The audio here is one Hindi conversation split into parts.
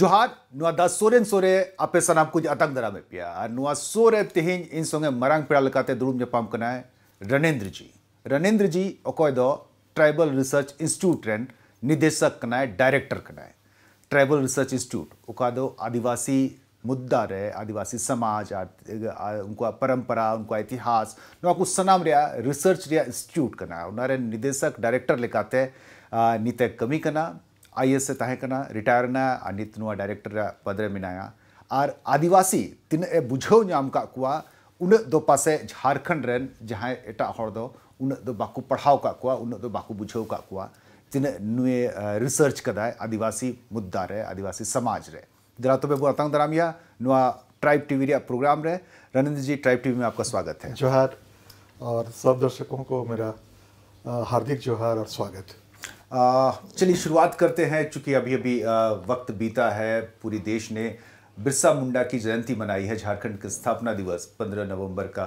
जोहार नुआ दा सोरेन सोरे आपे सनाम कुछ अतंग दराम पे पिया आर सोरे तिहिन इन संगे मरांग पिरा दुर्ब नापाम जपाम रनेंद्र जी रनेंद्र जी ओकोय दो ट्राइबल रिसार्च इंस्टीट्यूट रेन निदेशक डायरेक्टर कनाए ट्राइबल रिसार्च इंस्टीट्यूट ओका आदिवासी मुद्दा रे आदिवासी समाज उन परम्परा परंपरा इतिहास नुआ कुछ सनाम रिया रिसर्च रिया इंस्टीट्यूट निदेशक डायरेक्टर लगाते नीते कमी कना आई से तय रिटायर ना डायरेक्टर पद मेना और आदिवासी तीन ए बुझे नाम का दो पासे झारखंड रेन जहाँ एटा उन पढ़ाव का बुझे का तीन नुए रिसर्च कदा आदिवासी मुद्दा रे आदिवासी समाज रे जरा तो बेबू दराम नुआ ट्राइब टीवी रे प्रोग्राम रे रनिंद्र जी ट्राइब टीवी में आपका स्वागत है जोहार और सब दर्शकों को मेरा हार्दिक जोहार और स्वागत चलिए शुरुआत करते हैं चूंकि अभी अभी वक्त बीता है पूरी देश ने बिरसा मुंडा की जयंती मनाई है झारखंड के स्थापना दिवस 15 नवंबर का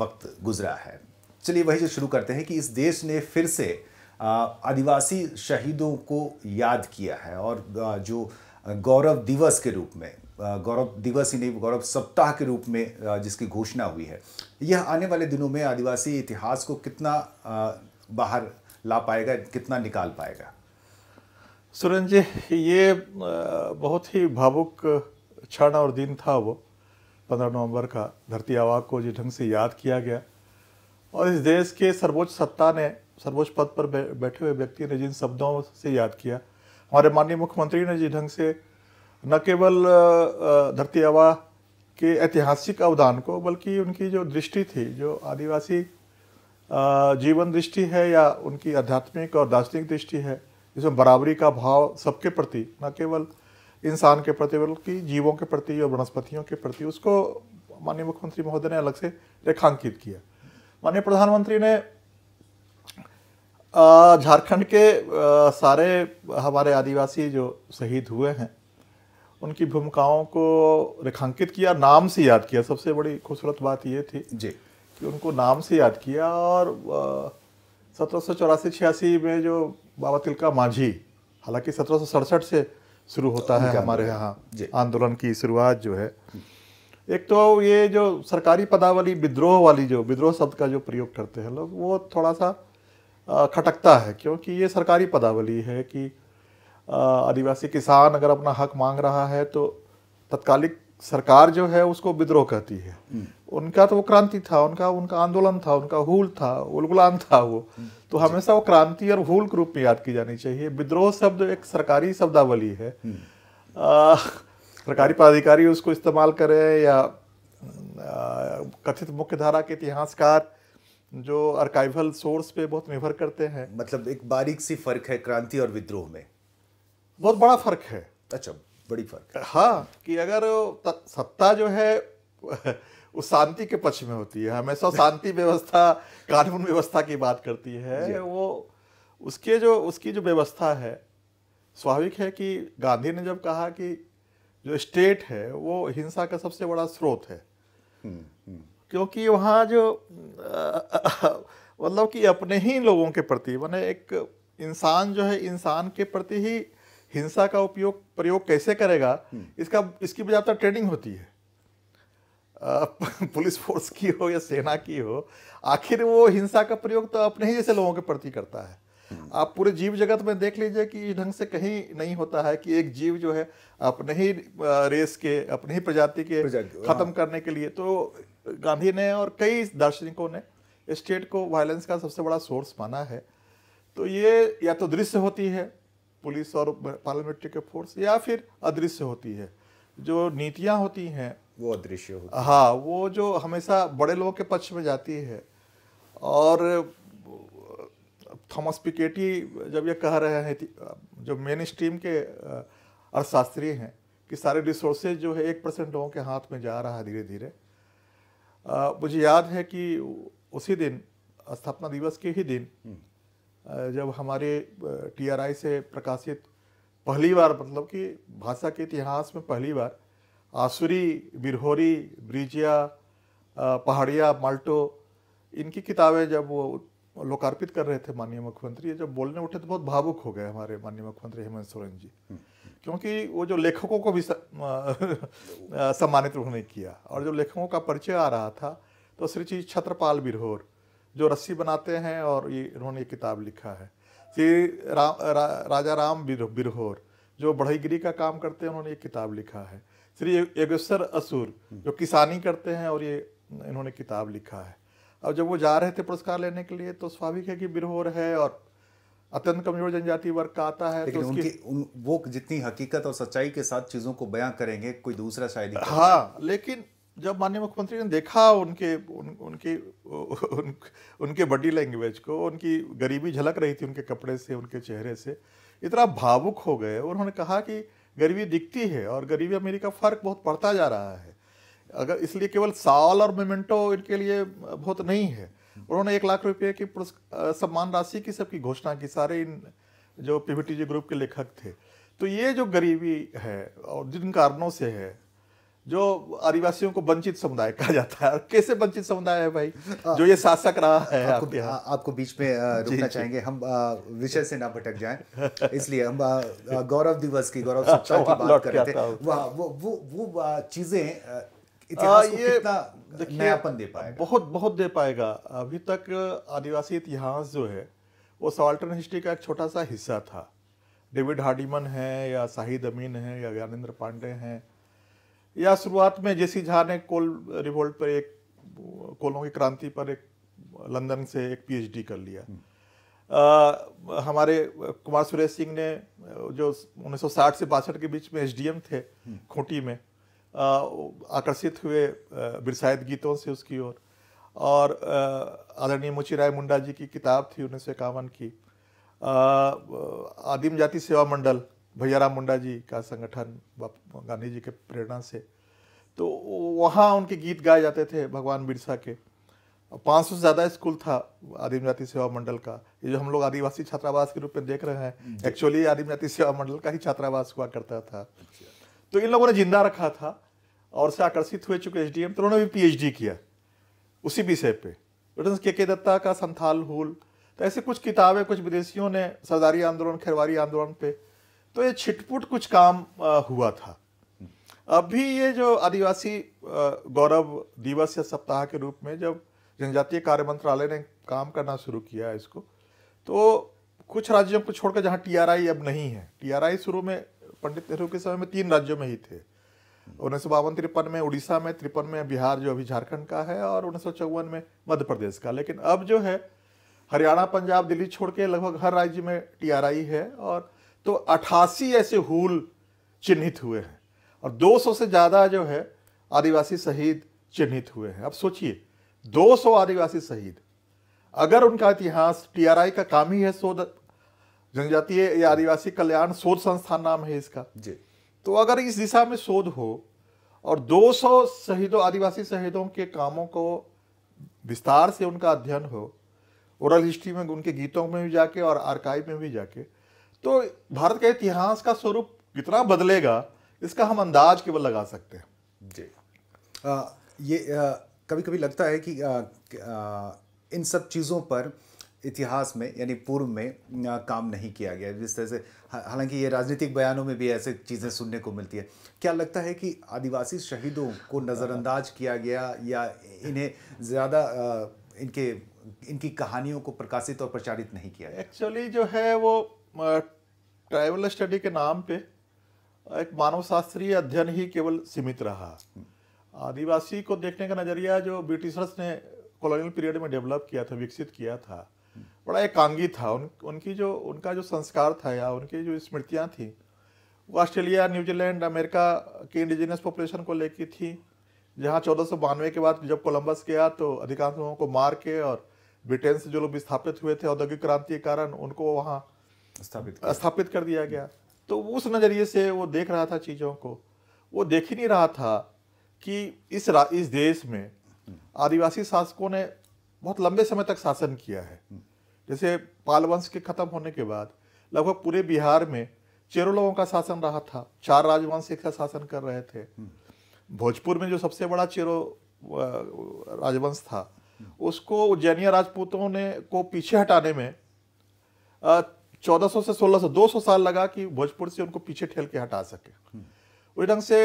वक्त गुजरा है चलिए वही से शुरू करते हैं कि इस देश ने फिर से आदिवासी शहीदों को याद किया है और जो गौरव दिवस के रूप में गौरव दिवस ही नहीं गौरव सप्ताह के रूप में जिसकी घोषणा हुई है यह आने वाले दिनों में आदिवासी इतिहास को कितना बाहर ला पाएगा कितना निकाल पाएगा सुरन जी ये बहुत ही भावुक क्षण और दिन था वो पंद्रह नवंबर का धरती आवा को जिस ढंग से याद किया गया और इस देश के सर्वोच्च सत्ता ने सर्वोच्च पद पर बैठे हुए व्यक्ति ने जिन शब्दों से याद किया हमारे माननीय मुख्यमंत्री ने जिस ढंग से न केवल धरती आवा के ऐतिहासिक अवदान को बल्कि उनकी जो दृष्टि थी जो आदिवासी जीवन दृष्टि है या उनकी आध्यात्मिक और दार्शनिक दृष्टि है जिसमें बराबरी का भाव सबके प्रति न केवल इंसान के प्रति बल्कि जीवों के प्रति और वनस्पतियों के प्रति उसको माननीय मुख्यमंत्री महोदय ने अलग से रेखांकित किया माननीय प्रधानमंत्री ने झारखंड के सारे हमारे आदिवासी जो शहीद हुए हैं उनकी भूमिकाओं को रेखांकित किया नाम से याद किया सबसे बड़ी खूबसूरत बात ये थी जी कि उनको नाम से याद किया और सत्रह सौ चौरासी छियासी में जो बाबा तिलका मांझी हालांकि सत्रह सड़सठ से शुरू होता है हमारे यहाँ आंदोलन की शुरुआत जो है एक तो ये जो सरकारी पदावली विद्रोह वाली जो विद्रोह शब्द का जो प्रयोग करते हैं लोग वो थोड़ा सा खटकता है क्योंकि ये सरकारी पदावली है कि आदिवासी किसान अगर अपना हक मांग रहा है तो तत्कालिक सरकार जो है उसको विद्रोह कहती है हम्म। उनका तो वो क्रांति था उनका उनका आंदोलन था उनका हुल था उलगुलान था वो हम्म। तो हमेशा वो क्रांति और हुल के रूप में याद की जानी चाहिए विद्रोह शब्द एक सरकारी शब्दावली है हम्म। सरकारी पदाधिकारी उसको इस्तेमाल करें या कथित मुख्य धारा के इतिहासकार जो अर्काइवल सोर्स पे बहुत निर्भर करते हैं मतलब एक बारीक सी फर्क है क्रांति और विद्रोह में बहुत बड़ा फर्क है अच्छा बड़ी फर्क है हाँ कि अगर सत्ता जो है वो शांति के पक्ष में होती है हमेशा शांति व्यवस्था कानून व्यवस्था की बात करती है वो उसके जो उसकी जो व्यवस्था है स्वाभाविक है कि गांधी ने जब कहा कि जो स्टेट है वो हिंसा का सबसे बड़ा स्रोत है हम्म, हम्म। क्योंकि वहाँ जो मतलब कि अपने ही लोगों के प्रति मैंने एक इंसान जो है इंसान के प्रति ही हिंसा का उपयोग प्रयोग कैसे करेगा हम्म। इसका इसकी बजाय तो ट्रेनिंग होती है पुलिस फोर्स की हो या सेना की हो आखिर वो हिंसा का प्रयोग तो अपने ही जैसे लोगों के प्रति करता है हम्म। आप पूरे जीव जगत में देख लीजिए कि इस ढंग से कहीं नहीं होता है कि एक जीव जो है अपने ही रेस के अपने ही प्रजाति के खत्म हाँ। करने के लिए तो गांधी ने और कई दार्शनिकों ने स्टेट को वायलेंस का सबसे बड़ा सोर्स माना है तो ये या तो दृश्य होती है पुलिस और पार्लियामेंट्री के फोर्स या फिर अदृश्य होती है जो नीतियाँ होती हैं वो अदृश्य होती हाँ वो जो हमेशा बड़े लोगों के पक्ष में जाती है और थॉमस पिकेटी जब ये कह रहे हैं जो मेन स्ट्रीम के अर्थशास्त्री हैं कि सारे रिसोर्सेज जो है एक परसेंट लोगों के हाथ में जा रहा है धीरे धीरे मुझे याद है कि उसी दिन स्थापना दिवस के ही दिन हम्म। जब हमारे टीआरआई से प्रकाशित पहली बार मतलब कि भाषा के इतिहास में पहली बार आसुरी बिरहोरी ब्रिजिया पहाड़िया माल्टो इनकी किताबें जब वो लोकार्पित कर रहे थे माननीय मुख्यमंत्री जब बोलने उठे तो बहुत भावुक हो गए हमारे माननीय मुख्यमंत्री हेमंत सोरेन जी हम्म, हम्म। क्योंकि वो जो लेखकों को भी सम्मानित उन्होंने किया और जो लेखकों का परिचय आ रहा था तो श्री जी छत्रपाल बिरहोर जो रस्सी बनाते हैं और ये इन्होंने ये किताब लिखा है ये रा, रा, राजा राम बिरहोर जो बढ़ईगिरी का काम करते हैं उन्होंने ये किताब लिखा है श्री योगेश्वर असुर जो किसानी करते हैं और ये इन्होंने किताब लिखा है अब जब वो जा रहे थे पुरस्कार लेने के लिए तो स्वाभाविक है कि बिरहोर है और अत्यंत कमजोर जनजाति वर्ग का आता है तो लेकिन तो उसकी उन, वो जितनी हकीकत और सच्चाई के साथ चीज़ों को बयां करेंगे कोई दूसरा शायद हाँ लेकिन जब माननीय मुख्यमंत्री ने देखा उनके उन, उनकी उन, उनके बॉडी लैंग्वेज को उनकी गरीबी झलक रही थी उनके कपड़े से उनके चेहरे से इतना भावुक हो गए उन्होंने कहा कि गरीबी दिखती है और गरीबी अमेरिका का फ़र्क बहुत पड़ता जा रहा है अगर इसलिए केवल साल और मोमेंटो इनके लिए बहुत नहीं है उन्होंने एक लाख रुपये की सम्मान राशि की सबकी घोषणा की सारे इन जो पी ग्रुप के लेखक थे तो ये जो गरीबी है और जिन कारणों से है जो आदिवासियों को वंचित समुदाय कहा जाता है कैसे वंचित समुदाय है भाई आ, हाँ। जो ये शासक रहा है आपको, आपके यहाँ आपको बीच में रुकना चाहेंगे हम विषय से ना भटक जाएं इसलिए हम गौरव दिवस की गौरव सप्ताह अच्छा, की बात कर रहे थे वो वो वो चीजें इतिहास को कितना नयापन दे पाएगा बहुत बहुत दे पाएगा अभी तक आदिवासी इतिहास जो है वो सॉल्टन हिस्ट्री का एक छोटा सा हिस्सा था डेविड हार्डीमन है या शाहिद अमीन है या ज्ञानेंद्र पांडे हैं या शुरुआत में जेसी झा ने कोल रिवोल्ट पर एक कोलों की क्रांति पर एक लंदन से एक पीएचडी कर लिया आ, हम्म। हमारे कुमार सुरेश सिंह ने जो 1960 से बासठ के बीच में एसडीएम थे हम्म। खूंटी में आ, आकर्षित हुए बिरसायद गीतों से उसकी ओर और, और आदरणीय मुची राय मुंडा जी की किताब थी उन्नीस सौ इक्यावन की आदिम जाति सेवा मंडल राम मुंडा जी का संगठन गांधी जी के प्रेरणा से तो वहाँ उनके गीत गाए जाते थे भगवान बिरसा के पाँच सौ से ज़्यादा स्कूल था आदिम जाति सेवा मंडल का ये जो हम लोग आदिवासी छात्रावास के रूप में देख रहे हैं एक्चुअली आदिम जाति सेवा मंडल का ही छात्रावास हुआ करता था अच्छा। तो इन लोगों ने जिंदा रखा था और से आकर्षित हुए चुके एच डी तो उन्होंने भी पी किया उसी विषय पे रिटर्न के के दत्ता का संथाल हुल तो ऐसे कुछ किताबें कुछ विदेशियों ने सरदारी आंदोलन खेरवारी आंदोलन पर तो ये छिटपुट कुछ काम हुआ था अभी ये जो आदिवासी गौरव दिवस या सप्ताह के रूप में जब जनजातीय कार्य मंत्रालय ने काम करना शुरू किया है इसको तो कुछ राज्यों को छोड़कर जहाँ टीआरआई अब नहीं है टीआरआई शुरू में पंडित नेहरू के समय में तीन राज्यों में ही थे उन्नीस सौ बावन तिरपन में उड़ीसा में तिरपन में बिहार जो अभी झारखंड का है और उन्नीस सौ चौवन में मध्य प्रदेश का लेकिन अब जो है हरियाणा पंजाब दिल्ली छोड़ के लगभग हर राज्य में टीआरआई है और तो अट्ठासी ऐसे हुल चिन्हित हुए हैं और 200 से ज़्यादा जो है आदिवासी शहीद चिन्हित हुए हैं अब सोचिए 200 आदिवासी शहीद अगर उनका इतिहास टीआरआई का काम ही है शोध जनजातीय या आदिवासी कल्याण शोध संस्थान नाम है इसका जी तो अगर इस दिशा में शोध हो और 200 शहीदों आदिवासी शहीदों के कामों को विस्तार से उनका अध्ययन हो ओरल हिस्ट्री में उनके गीतों में भी जाके और आर्काइव में भी जाके तो भारत के इतिहास का स्वरूप कितना बदलेगा इसका हम अंदाज केवल लगा सकते हैं जी आ, ये आ, कभी कभी लगता है कि आ, आ, इन सब चीज़ों पर इतिहास में यानी पूर्व में आ, काम नहीं किया गया जिस तरह से हालांकि ये राजनीतिक बयानों में भी ऐसे चीज़ें सुनने को मिलती है क्या लगता है कि आदिवासी शहीदों को नज़रअंदाज किया गया या इन्हें ज़्यादा इनके इनकी कहानियों को प्रकाशित और प्रचारित नहीं किया एक्चुअली जो है वो ट्राइबल स्टडी के नाम पे एक मानव शास्त्रीय अध्ययन ही केवल सीमित रहा आदिवासी को देखने का नज़रिया जो ब्रिटिशर्स ने कॉलोनियल पीरियड में डेवलप किया था विकसित किया था बड़ा एकांगी था उन उनकी जो उनका जो संस्कार था या उनकी जो स्मृतियाँ थी वो ऑस्ट्रेलिया न्यूजीलैंड अमेरिका की इंडिजिनियस पॉपुलेशन को लेकर थी जहाँ चौदह के बाद जब कोलंबस गया तो अधिकांश लोगों को मार के और ब्रिटेन से जो लोग विस्थापित हुए थे औद्योगिक क्रांति के कारण उनको वहाँ स्थापित स्थापित कर दिया गया तो उस नज़रिए से वो देख रहा था चीज़ों को वो देख ही नहीं रहा था कि इस रा, इस देश में आदिवासी शासकों ने बहुत लंबे समय तक शासन किया है जैसे पाल वंश के ख़त्म होने के बाद लगभग पूरे बिहार में चेरो लोगों का शासन रहा था चार राजवंश एक साथ शासन कर रहे थे भोजपुर में जो सबसे बड़ा चेरो राजवंश था उसको उज्जैनिया राजपूतों ने को पीछे हटाने में 1400 से 1600 200 साल लगा कि भोजपुर से उनको पीछे ठेल के हटा सके उस ढंग से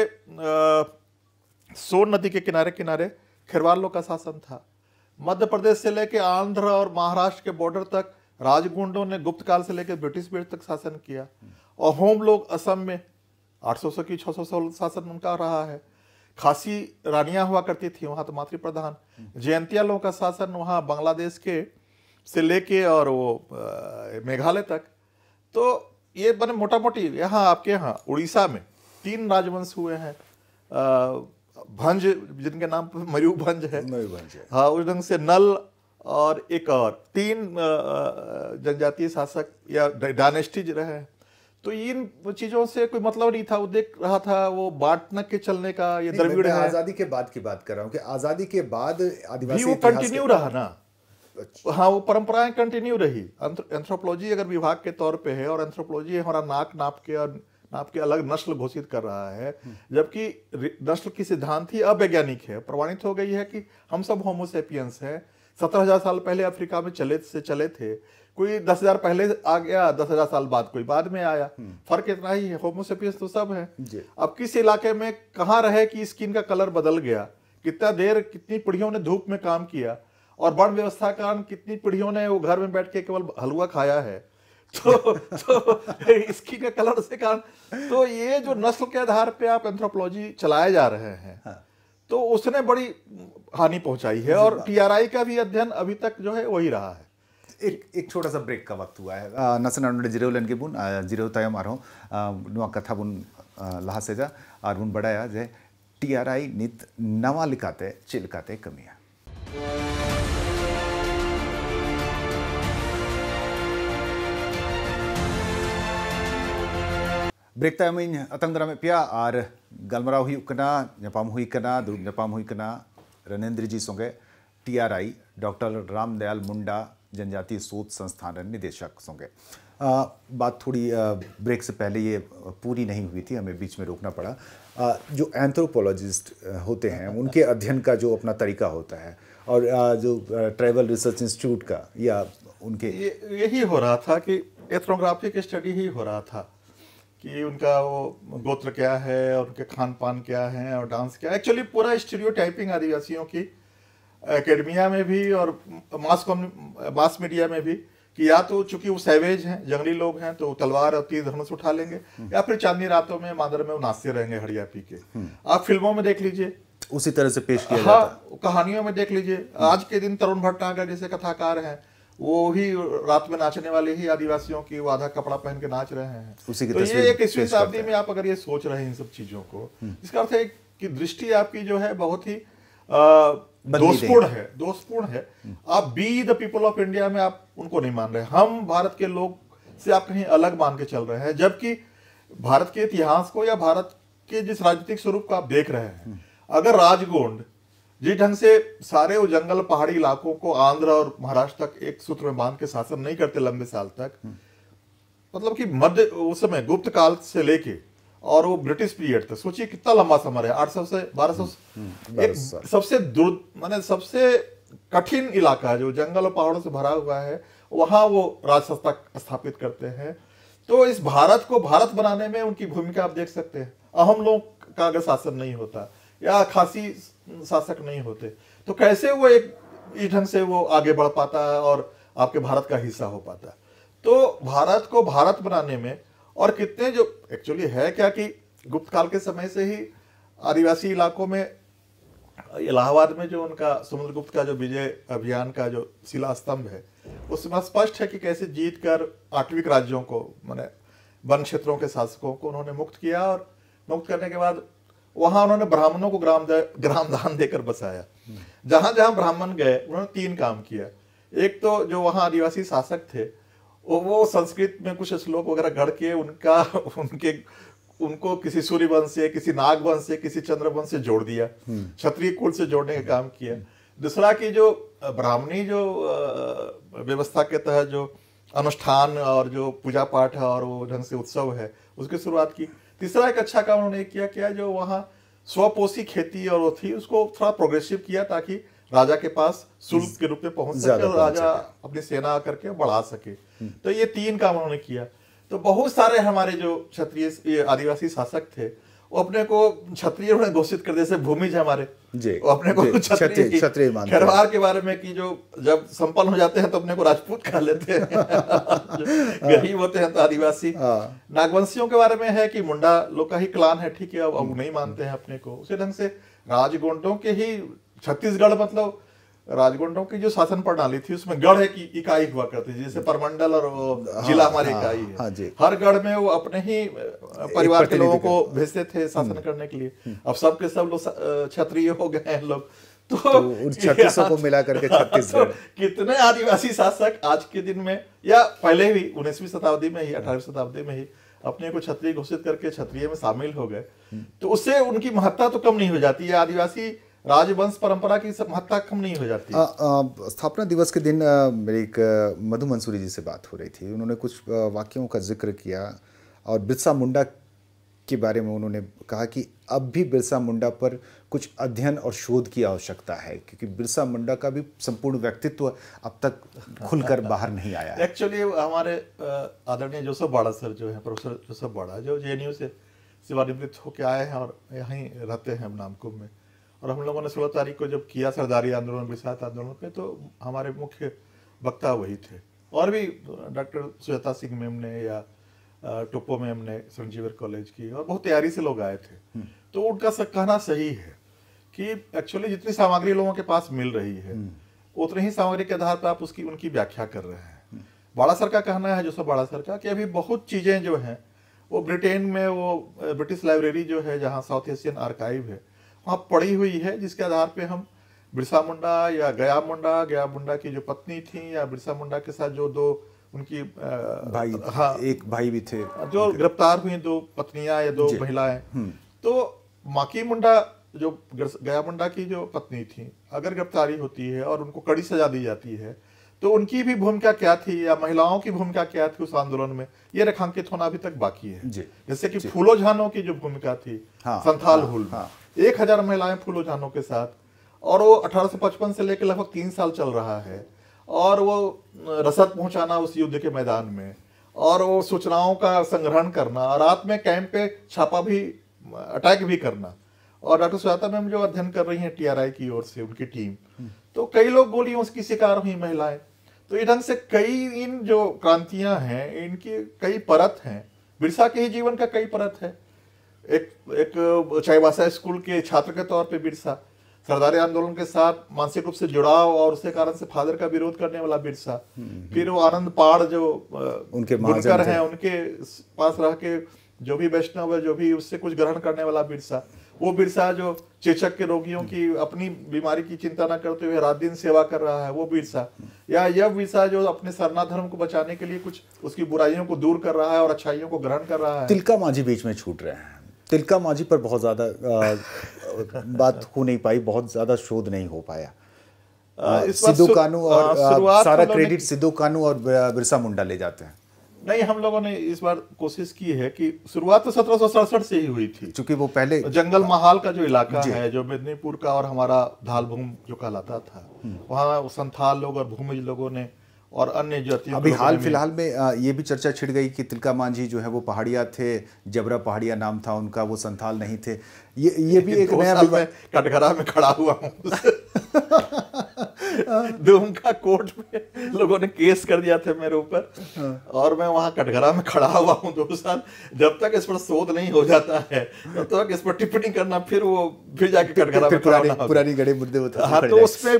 सोन नदी के किनारे किनारे खेरवालों का शासन था मध्य प्रदेश से लेकर आंध्र और महाराष्ट्र के बॉर्डर तक राजगुंडों ने गुप्त काल से लेकर ब्रिटिश पीरियड तक शासन किया और होम लोग असम में 800 सौ की 600 सौ शासन उनका रहा है खासी रानियां हुआ करती थी वहां तो मातृ प्रधान जयंतिया लोगों का शासन वहां बांग्लादेश के से लेके और वो मेघालय तक तो ये मैंने मोटा मोटी यहाँ आपके यहाँ उड़ीसा में तीन राजवंश हुए हैं भंज जिनके नाम पर भंज है मयूभंज है हाँ उस ढंग से नल और एक और तीन जनजातीय शासक या डायनेस्टीज रहे हैं तो इन चीजों से कोई मतलब नहीं था वो देख रहा था वो बांटने के चलने का ये आजादी के बाद की बात कर रहा हूँ कि आजादी के बाद आदिवासी वो कंटिन्यू रहा ना अच्छा। हाँ वो परंपराएं कंटिन्यू रही एंथ्रोपोलॉजी अगर विभाग के तौर पे है और एंथ्रोपोलॉजी हमारा नाक नाप के और नाप के अलग नस्ल घोषित कर रहा है हम्म। जबकि नस्ल की सिद्धांत ही अवैज्ञानिक है प्रमाणित हो गई है कि हम सब होमोसेपियंस हैं सत्रह हजार साल पहले अफ्रीका में चले से चले थे कोई दस हजार पहले आ गया दस हजार साल बाद कोई बाद में आया हम्म। फर्क इतना ही है होमोसेपियंस तो सब है अब किस इलाके में कहाँ रहे कि स्किन का कलर बदल गया कितना देर कितनी पीढ़ियों ने धूप में काम किया और वर्ण व्यवस्था कारण कितनी पीढ़ियों ने वो घर में बैठ के केवल हलवा खाया है तो तो इसकी का कलर से कारण तो ये जो नस्ल के आधार पे आप एंथ्रोपोलॉजी चलाए जा रहे हैं हाँ। तो उसने बड़ी हानि पहुंचाई है और टीआरआई का भी अध्ययन अभी तक जो है वही रहा है एक एक छोटा सा ब्रेक का वक्त हुआ है नसन अनुडे जिरे लेन के बुन जिरे तयम आरो नुआ कथा बुन लहा से जा और बुन टी जे आई नित नवा लिखाते चिलकाते कमिया ब्रेक टाइम अतंग पिया और गलमारा नापाम हुई कना रणेंद्र जी संगे T R I doctor Ramdayal Munda जनजातीय शोध संस्थान निदेशक संगे बात थोड़ी ब्रेक से पहले ये पूरी नहीं हुई थी हमें बीच में रोकना पड़ा जो एंथ्रोपोलॉजिस्ट होते हैं उनके अध्ययन का जो अपना तरीका होता है और जो ट्राइबल रिसर्च इंस्टीट्यूट का या उनके यही हो रहा था कि की स्टडी ही हो रहा था कि उनका वो गोत्र क्या है और उनके खान पान क्या है और डांस क्या है एक्चुअली पूरा स्टूडियो टाइपिंग आदिवासियों की एकेडमिया में भी और मास कॉम मास मीडिया में भी कि या तो चूंकि वो सैवेज हैं जंगली लोग हैं तो तलवार और तीर धनुष उठा लेंगे हम्म। या फिर चांदनी रातों में मादर में वो नाचते रहेंगे हड़िया पी के हम्म। आप फिल्मों में देख लीजिए उसी तरह से पेश किया हाँ, जाता है कहानियों में देख लीजिए हम्म। आज के दिन तरुण भट्टागर जैसे कथाकार हैं वो ही रात में नाचने वाले ही आदिवासियों की वो आधा कपड़ा पहन के नाच रहे हैं उसी की तो ये एक इसवीं शताब्दी में आप अगर ये सोच रहे हैं इन सब चीजों को हम्म। इसका अर्थ है कि दृष्टि आपकी जो है बहुत ही दोषपूर्ण है दोषपूर्ण है हम्म। आप बी द पीपल ऑफ इंडिया में आप उनको नहीं मान रहे हम भारत के लोग से आप कहीं अलग मान के चल रहे हैं जबकि भारत के इतिहास को या भारत के जिस राजनीतिक स्वरूप को आप देख रहे हैं हम्म। अगर राजगोंड जिस ढंग से सारे वो जंगल पहाड़ी इलाकों को आंध्र और महाराष्ट्र तक एक सूत्र में बांध के शासन नहीं करते लंबे साल तक हम्म। मतलब कि मध्य उस समय गुप्त काल से लेके और वो ब्रिटिश पीरियड तक सोचिए कितना लंबा समय है आठ सौ से बारह सौ हम्म, हम्म, सबसे दुर् माने सबसे कठिन इलाका है जो जंगल और पहाड़ों से भरा हुआ है वहां वो राजसत्ता स्थापित करते हैं तो इस भारत को भारत बनाने में उनकी भूमिका आप देख सकते हैं अहम लोग का अगर शासन नहीं होता या खासी शासक नहीं होते तो कैसे वो एक इस ढंग से वो आगे बढ़ पाता है और आपके भारत का हिस्सा हो पाता है तो भारत को भारत बनाने में और कितने जो एक्चुअली है क्या कि गुप्त काल के समय से ही आदिवासी इलाकों में इलाहाबाद में जो उनका सुमल गुप्त का जो विजय अभियान का जो शिला स्तंभ है उसमें स्पष्ट है कि कैसे जीत कर आठविक राज्यों को मैंने वन क्षेत्रों के शासकों को उन्होंने मुक्त किया और मुक्त करने के बाद वहां उन्होंने ब्राह्मणों को ग्राम ग्राम दान देकर बसाया जहां जहां ब्राह्मण गए उन्होंने तीन काम किया एक तो जो वहां आदिवासी शासक थे वो संस्कृत में कुछ श्लोक वगैरह गढ़ के उनका उनके उनको किसी सूर्यवंश से किसी नागवंश से किसी चंद्रवंश से जोड़ दिया हम्म। क्षत्रिय कुल से जोड़ने का काम किया दूसरा की जो ब्राह्मणी जो व्यवस्था के तहत जो अनुष्ठान और जो पूजा पाठ है और वो ढंग से उत्सव है उसकी शुरुआत की तीसरा एक अच्छा काम उन्होंने किया क्या जो वहाँ स्वपोषी खेती और वो थी उसको थोड़ा प्रोग्रेसिव किया ताकि राजा के पास शुल्क के रूप में पहुंच सके और राजा अपनी सेना करके बढ़ा सके हम्म। तो ये तीन काम उन्होंने किया तो बहुत सारे हमारे जो क्षत्रिय आदिवासी शासक थे वो अपने को क्षत्रिय उन्होंने घोषित कर जैसे भूमिज हमारे जी वो अपने को क्षत्रिय क्षत्रिय खरवार के बारे में कि जो जब संपन्न हो जाते हैं तो अपने को राजपूत कहा लेते हैं गरीब हाँ। होते हैं तो आदिवासी हाँ। नागवंशियों के बारे में है कि मुंडा लोग का ही क्लान है ठीक है अब अब नहीं मानते हैं अपने को उसी ढंग से राजगोंडों के ही छत्तीसगढ़ मतलब राजगुंडों की जो शासन प्रणाली थी उसमें गढ़ की इकाई हुआ करती थी जैसे परमंडल और जिला हाँ, हमारी हाँ, इकाई हाँ, है हाँ, हर गढ़ में वो अपने ही परिवार के लोगों को भेजते थे हम्म। शासन करने के लिए हम्म। अब सबके सब लोग क्षत्रिय हो गए हैं लोग तो, तो उन छत्तीसों को मिला करके छत्तीस तो कितने आदिवासी शासक आज के दिन में या पहले भी उन्नीसवीं शताब्दी में ही हम्म। अठारहवीं शताब्दी में ही अपने को क्षत्रिय घोषित करके क्षत्रिय में शामिल हो गए तो उससे उनकी महत्ता तो कम नहीं हो जाती है आदिवासी राजवंश परंपरा की महत्ता कम नहीं हो जाती स्थापना दिवस के दिन मेरी एक मधु मंसूरी जी से बात हो रही थी उन्होंने कुछ वाक्यों का जिक्र किया और बिरसा मुंडा के बारे में उन्होंने कहा कि अब भी बिरसा मुंडा पर कुछ अध्ययन और शोध की आवश्यकता है क्योंकि बिरसा मुंडा का भी संपूर्ण व्यक्तित्व अब तक खुलकर बाहर नहीं आया एक्चुअली हमारे आदरणीय जोसफ बाड़ा सर जो है प्रोफेसर जोसफ बाड़ा जो जे एन से सेवानिवृत्त होकर आए हैं और यहीं रहते हैं अब नामकुम में और हम लोगों ने सोलह तारीख को जब किया सरदारी आंदोलन के साथ आंदोलन पे तो हमारे मुख्य वक्ता वही थे और भी डॉक्टर सुजाता सिंह मैम ने या टोपो मैम ने संजीवर कॉलेज की और बहुत तैयारी से लोग आए थे हम्म। तो उनका कहना सही है कि एक्चुअली जितनी सामग्री लोगों के पास मिल रही है हम्म। उतनी ही सामग्री के आधार पर आप उसकी उनकी व्याख्या कर रहे हैं हम्म। बाड़ा सर का कहना है जो सब बाड़ा सर का कि अभी बहुत चीज़ें जो हैं वो ब्रिटेन में वो ब्रिटिश लाइब्रेरी जो है जहाँ साउथ एशियन आर्काइव है वहाँ पड़ी हुई है जिसके आधार पे हम बिरसा मुंडा या गया मुंडा गया मुंडा की जो पत्नी थी या बिरसा मुंडा के साथ जो दो उनकी आ, भाई हाँ एक भाई भी थे जो गिरफ्तार हुई दो पत्नियां या दो महिलाएं हम्म। तो माकी मुंडा जो गया मुंडा की जो पत्नी थी अगर गिरफ्तारी होती है और उनको कड़ी सजा दी जाती है तो उनकी भी भूमिका क्या थी या महिलाओं की भूमिका क्या थी उस आंदोलन में ये रेखांकित होना अभी तक बाकी है जैसे कि फूलो झानो की जो भूमिका थी हाँ, संथाल हाँ, हुल हाँ, एक हजार महिलाएं फूलो जानों के साथ और वो अठारह से लेकर लगभग तीन साल चल रहा है और वो रसद पहुंचाना उस युद्ध के मैदान में और वो सूचनाओं का संग्रहण करना और रात में कैंप पे छापा भी अटैक भी करना और डॉक्टर सुजाता मैम जो अध्ययन कर रही हैं टीआरआई की ओर से उनकी टीम हम्म। तो कई लोग गोलियों की शिकार हुई महिलाएं तो ये ढंग से कई इन जो क्रांतियां हैं इनकी कई परत हैं बिरसा के ही जीवन का कई परत है एक एक चाईबासा स्कूल के छात्र के तौर पे बिरसा सरदारी आंदोलन के साथ मानसिक रूप से जुड़ाव और उसके कारण से फादर का विरोध करने वाला बिरसा हम्म, हम्म, हम्म। फिर वो आनंद पाड़ जो उनके बुनकर हैं उनके पास रह के जो भी वैष्णव है जो भी उससे कुछ ग्रहण करने वाला बिरसा वो बिरसा जो चेचक के रोगियों की अपनी बीमारी की चिंता न करते हुए रात दिन सेवा कर रहा है वो बिरसा या यह बिरसा जो अपने सरना धर्म को बचाने के लिए कुछ उसकी बुराइयों को दूर कर रहा है और अच्छाइयों को ग्रहण कर रहा है तिलका माझी बीच में छूट रहे हैं तिलका माझी पर बहुत ज़्यादा बात हो नहीं पाई बहुत ज़्यादा शोध नहीं हो पाया सिद्धू कानू और सारा क्रेडिट सिद्धू कानू और बिरसा मुंडा ले जाते हैं नहीं हम लोगों ने इस बार कोशिश की है कि शुरुआत तो सत्रह से ही हुई थी चूंकि वो पहले जंगल महाल का जो इलाका है जो मेदनीपुर का और हमारा धालभूम जो कहलाता था हम्म। वहाँ संथाल लोग और भूमिज लोगों ने और अन्य जातियों अभी हाल फिलहाल में ये भी चर्चा छिड़ गई कि तिलका मांझी जो है वो पहाड़िया थे जबरा पहाड़िया नाम था उनका वो संथाल नहीं थे ये ये भी एक नया साल में कटघरा में खड़ा हुआ हूँ दुमका कोर्ट में लोगों ने केस कर दिया थे मेरे ऊपर हाँ। और मैं वहाँ कटघरा में खड़ा हुआ हूँ दो साल जब तक इस पर शोध नहीं हो जाता है तब तो तक इस पर टिप्पणी करना फिर वो फिर जाके कटघरा में पुरानी पुरानी गड़े मुद्दे होते हैं तो, हाँ, तो उसमें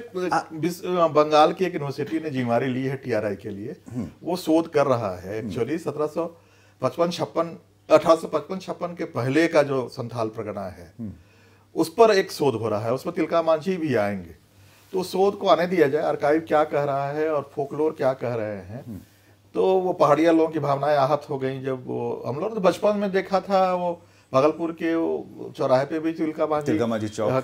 बंगाल की एक यूनिवर्सिटी ने जिम्मेवारी ली है टीआरआई के लिए हम्म। वो शोध कर रहा है एक्चुअली सत्रह सौ पचपन छप्पन अठारह छप्पन के पहले का जो संथाल प्रगणा है हम्म। उस पर एक शोध हो रहा है उसमें तिलका मांझी भी आएंगे तो शोध को आने दिया जाए अर्काइव क्या कह रहा है और फोकलोर क्या कह रहे हैं हम्म। तो वो पहाड़िया लोगों की भावनाएं आहत हो गई जब वो हम लोग तो बचपन में देखा था वो भागलपुर के चौराहे पे भी तिलका मांझी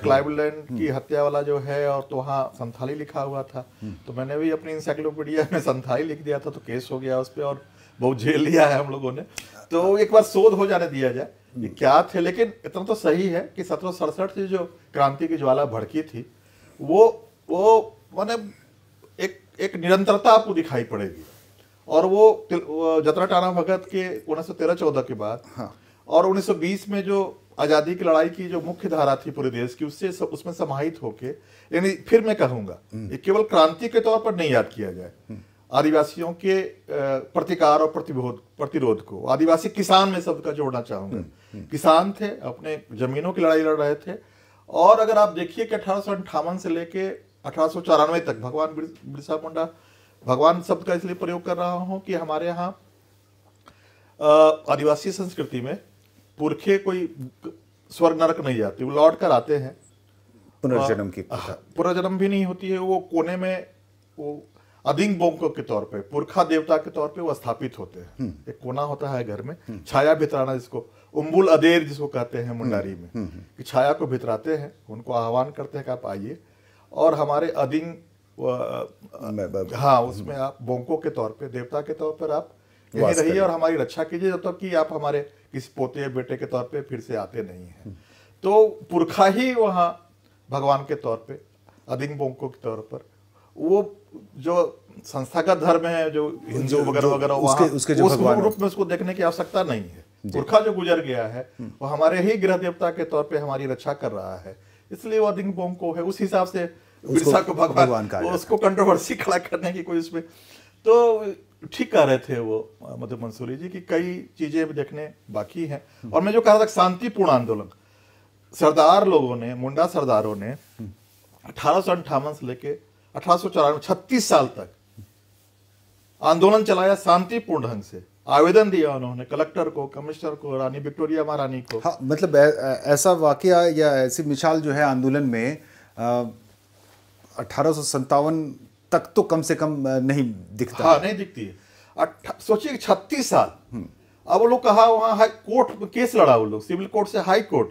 क्लाइवलैंड की हत्या वाला जो है और तो वहाँ संथाली लिखा हुआ था हम्म। तो मैंने भी अपनी इंसाइक्लोपीडिया में संथाली लिख दिया था तो केस हो गया उस पर और बहुत झेल लिया है हम लोगों ने तो एक बार शोध हो जाने दिया जाए कि क्या थे लेकिन इतना तो सही है कि सत्रह सड़सठ से जो क्रांति की ज्वाला भड़की थी वो वो मैंने एक एक निरंतरता आपको दिखाई पड़ेगी और वो जतरा टाना भगत के उन्नीस सौ तेरह चौदह के बाद हाँ। और बीस में जो आज़ादी की लड़ाई की जो मुख्य धारा थी पूरे देश की उससे उसमें समाहित होके यानी फिर मैं कहूंगा हम्म। केवल क्रांति के तौर पर नहीं याद किया जाए हम्म। आदिवासियों के प्रतिकार और प्रतिरोध प्रतिरोध को आदिवासी किसान में शब्द का जोड़ना चाहूंगा हम्म, हम्म। किसान थे अपने जमीनों की लड़ाई लड़ रहे थे और अगर आप देखिए कि अठारह से लेके अठारह तक भगवान बिरसा मुंडा भगवान शब्द का इसलिए प्रयोग कर रहा हूं कि हमारे यहाँ आदिवासी संस्कृति में पुरखे कोई स्वर्ग नरक नहीं जाते वो लौट कर आते हैं पुनर्जन्म की हाँ, पुनर्जन्म भी नहीं होती है वो कोने में वो अधिंग बोंको के तौर पे पुरखा देवता के तौर पे वो स्थापित होते हैं हम्म। एक कोना होता है घर में हम्म। छाया भितराना जिसको उम्बुल अदेर जिसको कहते हैं मुंडारी हम्म, में कि छाया को भितराते हैं उनको आह्वान करते हैं कि आप आइए और हमारे अधिंग हाँ उसमें आप बोंको के तौर पे देवता के तौर पर आप यही रहिए और हमारी रक्षा कीजिए जब तक कि आप हमारे किसी पोते या बेटे के तौर पे फिर से आते नहीं हैं तो पुरखा ही वहाँ भगवान के तौर पे अधिंग बोंको के तौर पर वो जो संस्थागत धर्म है जो हिंदू वगैरह वगैरह उसके उसके जो उस रूप में उसको देखने की आवश्यकता नहीं है पुरखा जो गुजर गया है वो हमारे ही गृह देवता के तौर पे हमारी रक्षा कर रहा है इसलिए वो अधिंग बोम को है उस हिसाब से बिरसा को भगवान का उसको कंट्रोवर्सी खड़ा करने की कोई उसमें तो ठीक कह रहे थे वो मधु मंसूरी जी कि कई चीजें देखने बाकी हैं और मैं जो कह रहा था शांतिपूर्ण आंदोलन सरदार लोगों ने मुंडा सरदारों ने हम्म। अठारह से लेके अठारह में साल तक आंदोलन चलाया शांतिपूर्ण ढंग से आवेदन दिया उन्होंने कलेक्टर को कमिश्नर को रानी विक्टोरिया महारानी को हाँ मतलब ऐ, ऐसा वाक्य या ऐसी मिसाल जो है आंदोलन में अठारह तक तो कम से कम नहीं दिखता हाँ नहीं दिखती है सोचिए छत्तीस साल अब वो लोग कहा वहाँ हाई कोर्ट केस लड़ा वो लोग सिविल कोर्ट से हाई कोर्ट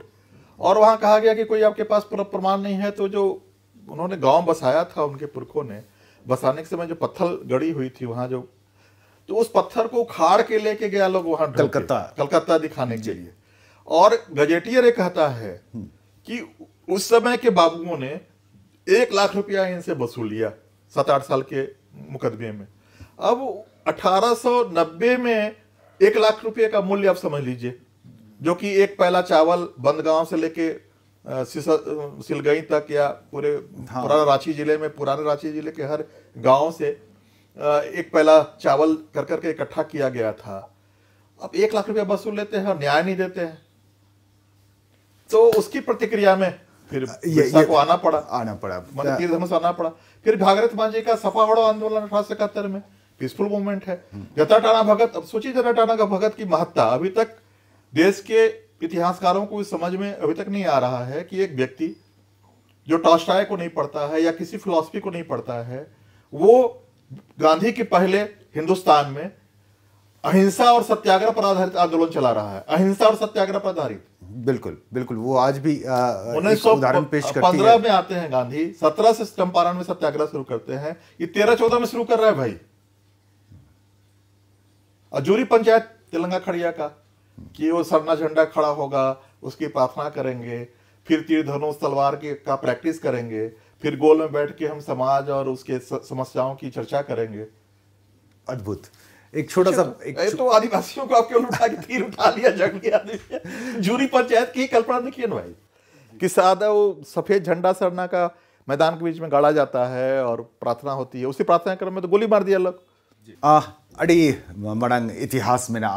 और वहाँ कहा गया कि कोई आपके पास प्रमाण नहीं है तो जो उन्होंने गांव बसाया था उनके पुरखों ने बसाने के समय जो पत्थर गड़ी हुई थी वहां जो तो उस पत्थर को उखाड़ के लेके गया लोग वहां कलकत्ता कलकत्ता दिखाने के लिए और गजेटियर कहता है हम्म। कि उस समय के बाबुओं ने एक लाख रुपया इनसे वसूल लिया सात आठ साल के मुकदमे में अब 1890 में एक लाख रुपये का मूल्य आप समझ लीजिए जो कि एक पहला चावल बंद गांव से लेके सिलगई तक या पूरे हाँ। पुराना रांची जिले में पुराने रांची जिले के हर गांव से एक पहला चावल कर करके इकट्ठा किया गया था अब एक लाख रुपया वसूल लेते हैं और न्याय नहीं देते हैं तो उसकी प्रतिक्रिया में फिर ये, ये को आना पड़ा आना पड़ा मतलब तीर्थ आना पड़ा फिर भागरथ मांझी का सपा वड़ो आंदोलन अठारह इकहत्तर में पीसफुल मूवमेंट है हम्म। जता टाना भगत अब सोचिए जता टाना का भगत की महत्ता अभी तक देश के इतिहासकारों को इस समझ में अभी तक नहीं आ रहा है कि एक व्यक्ति जो टॉस्टाय को नहीं पढ़ता है या किसी फिलोसफी को नहीं पढ़ता है वो गांधी के पहले हिंदुस्तान में अहिंसा और सत्याग्रह पर आधारित आंदोलन चला रहा है अहिंसा और सत्याग्रह पर आधारित बिल्कुल बिल्कुल वो आज भी उन्नीस सौ उदाहरण पेश करती पंद्रह में आते हैं गांधी सत्रह से चंपारण में सत्याग्रह शुरू करते हैं ये तेरह चौदह में शुरू कर रहा है भाई अजूरी पंचायत तेलंगा खड़िया का कि वो सरना झंडा खड़ा होगा उसकी प्रार्थना करेंगे फिर तीर धनुष तलवार के का प्रैक्टिस करेंगे फिर गोल में बैठ के हम समाज और उसके समस्याओं की चर्चा करेंगे अद्भुत एक छोटा सा एक तो आदिवासियों को आपके उठा के तीर उठा लिया जग लिया जूरी पंचायत की कल्पना देखिए ना भाई कि सादा वो सफेद झंडा सरना का मैदान के बीच में गाड़ा जाता है और प्रार्थना होती है उसी प्रार्थना क्रम में तो गोली मार दिया लोग आ अड़ी मड़ंग इतिहास में ना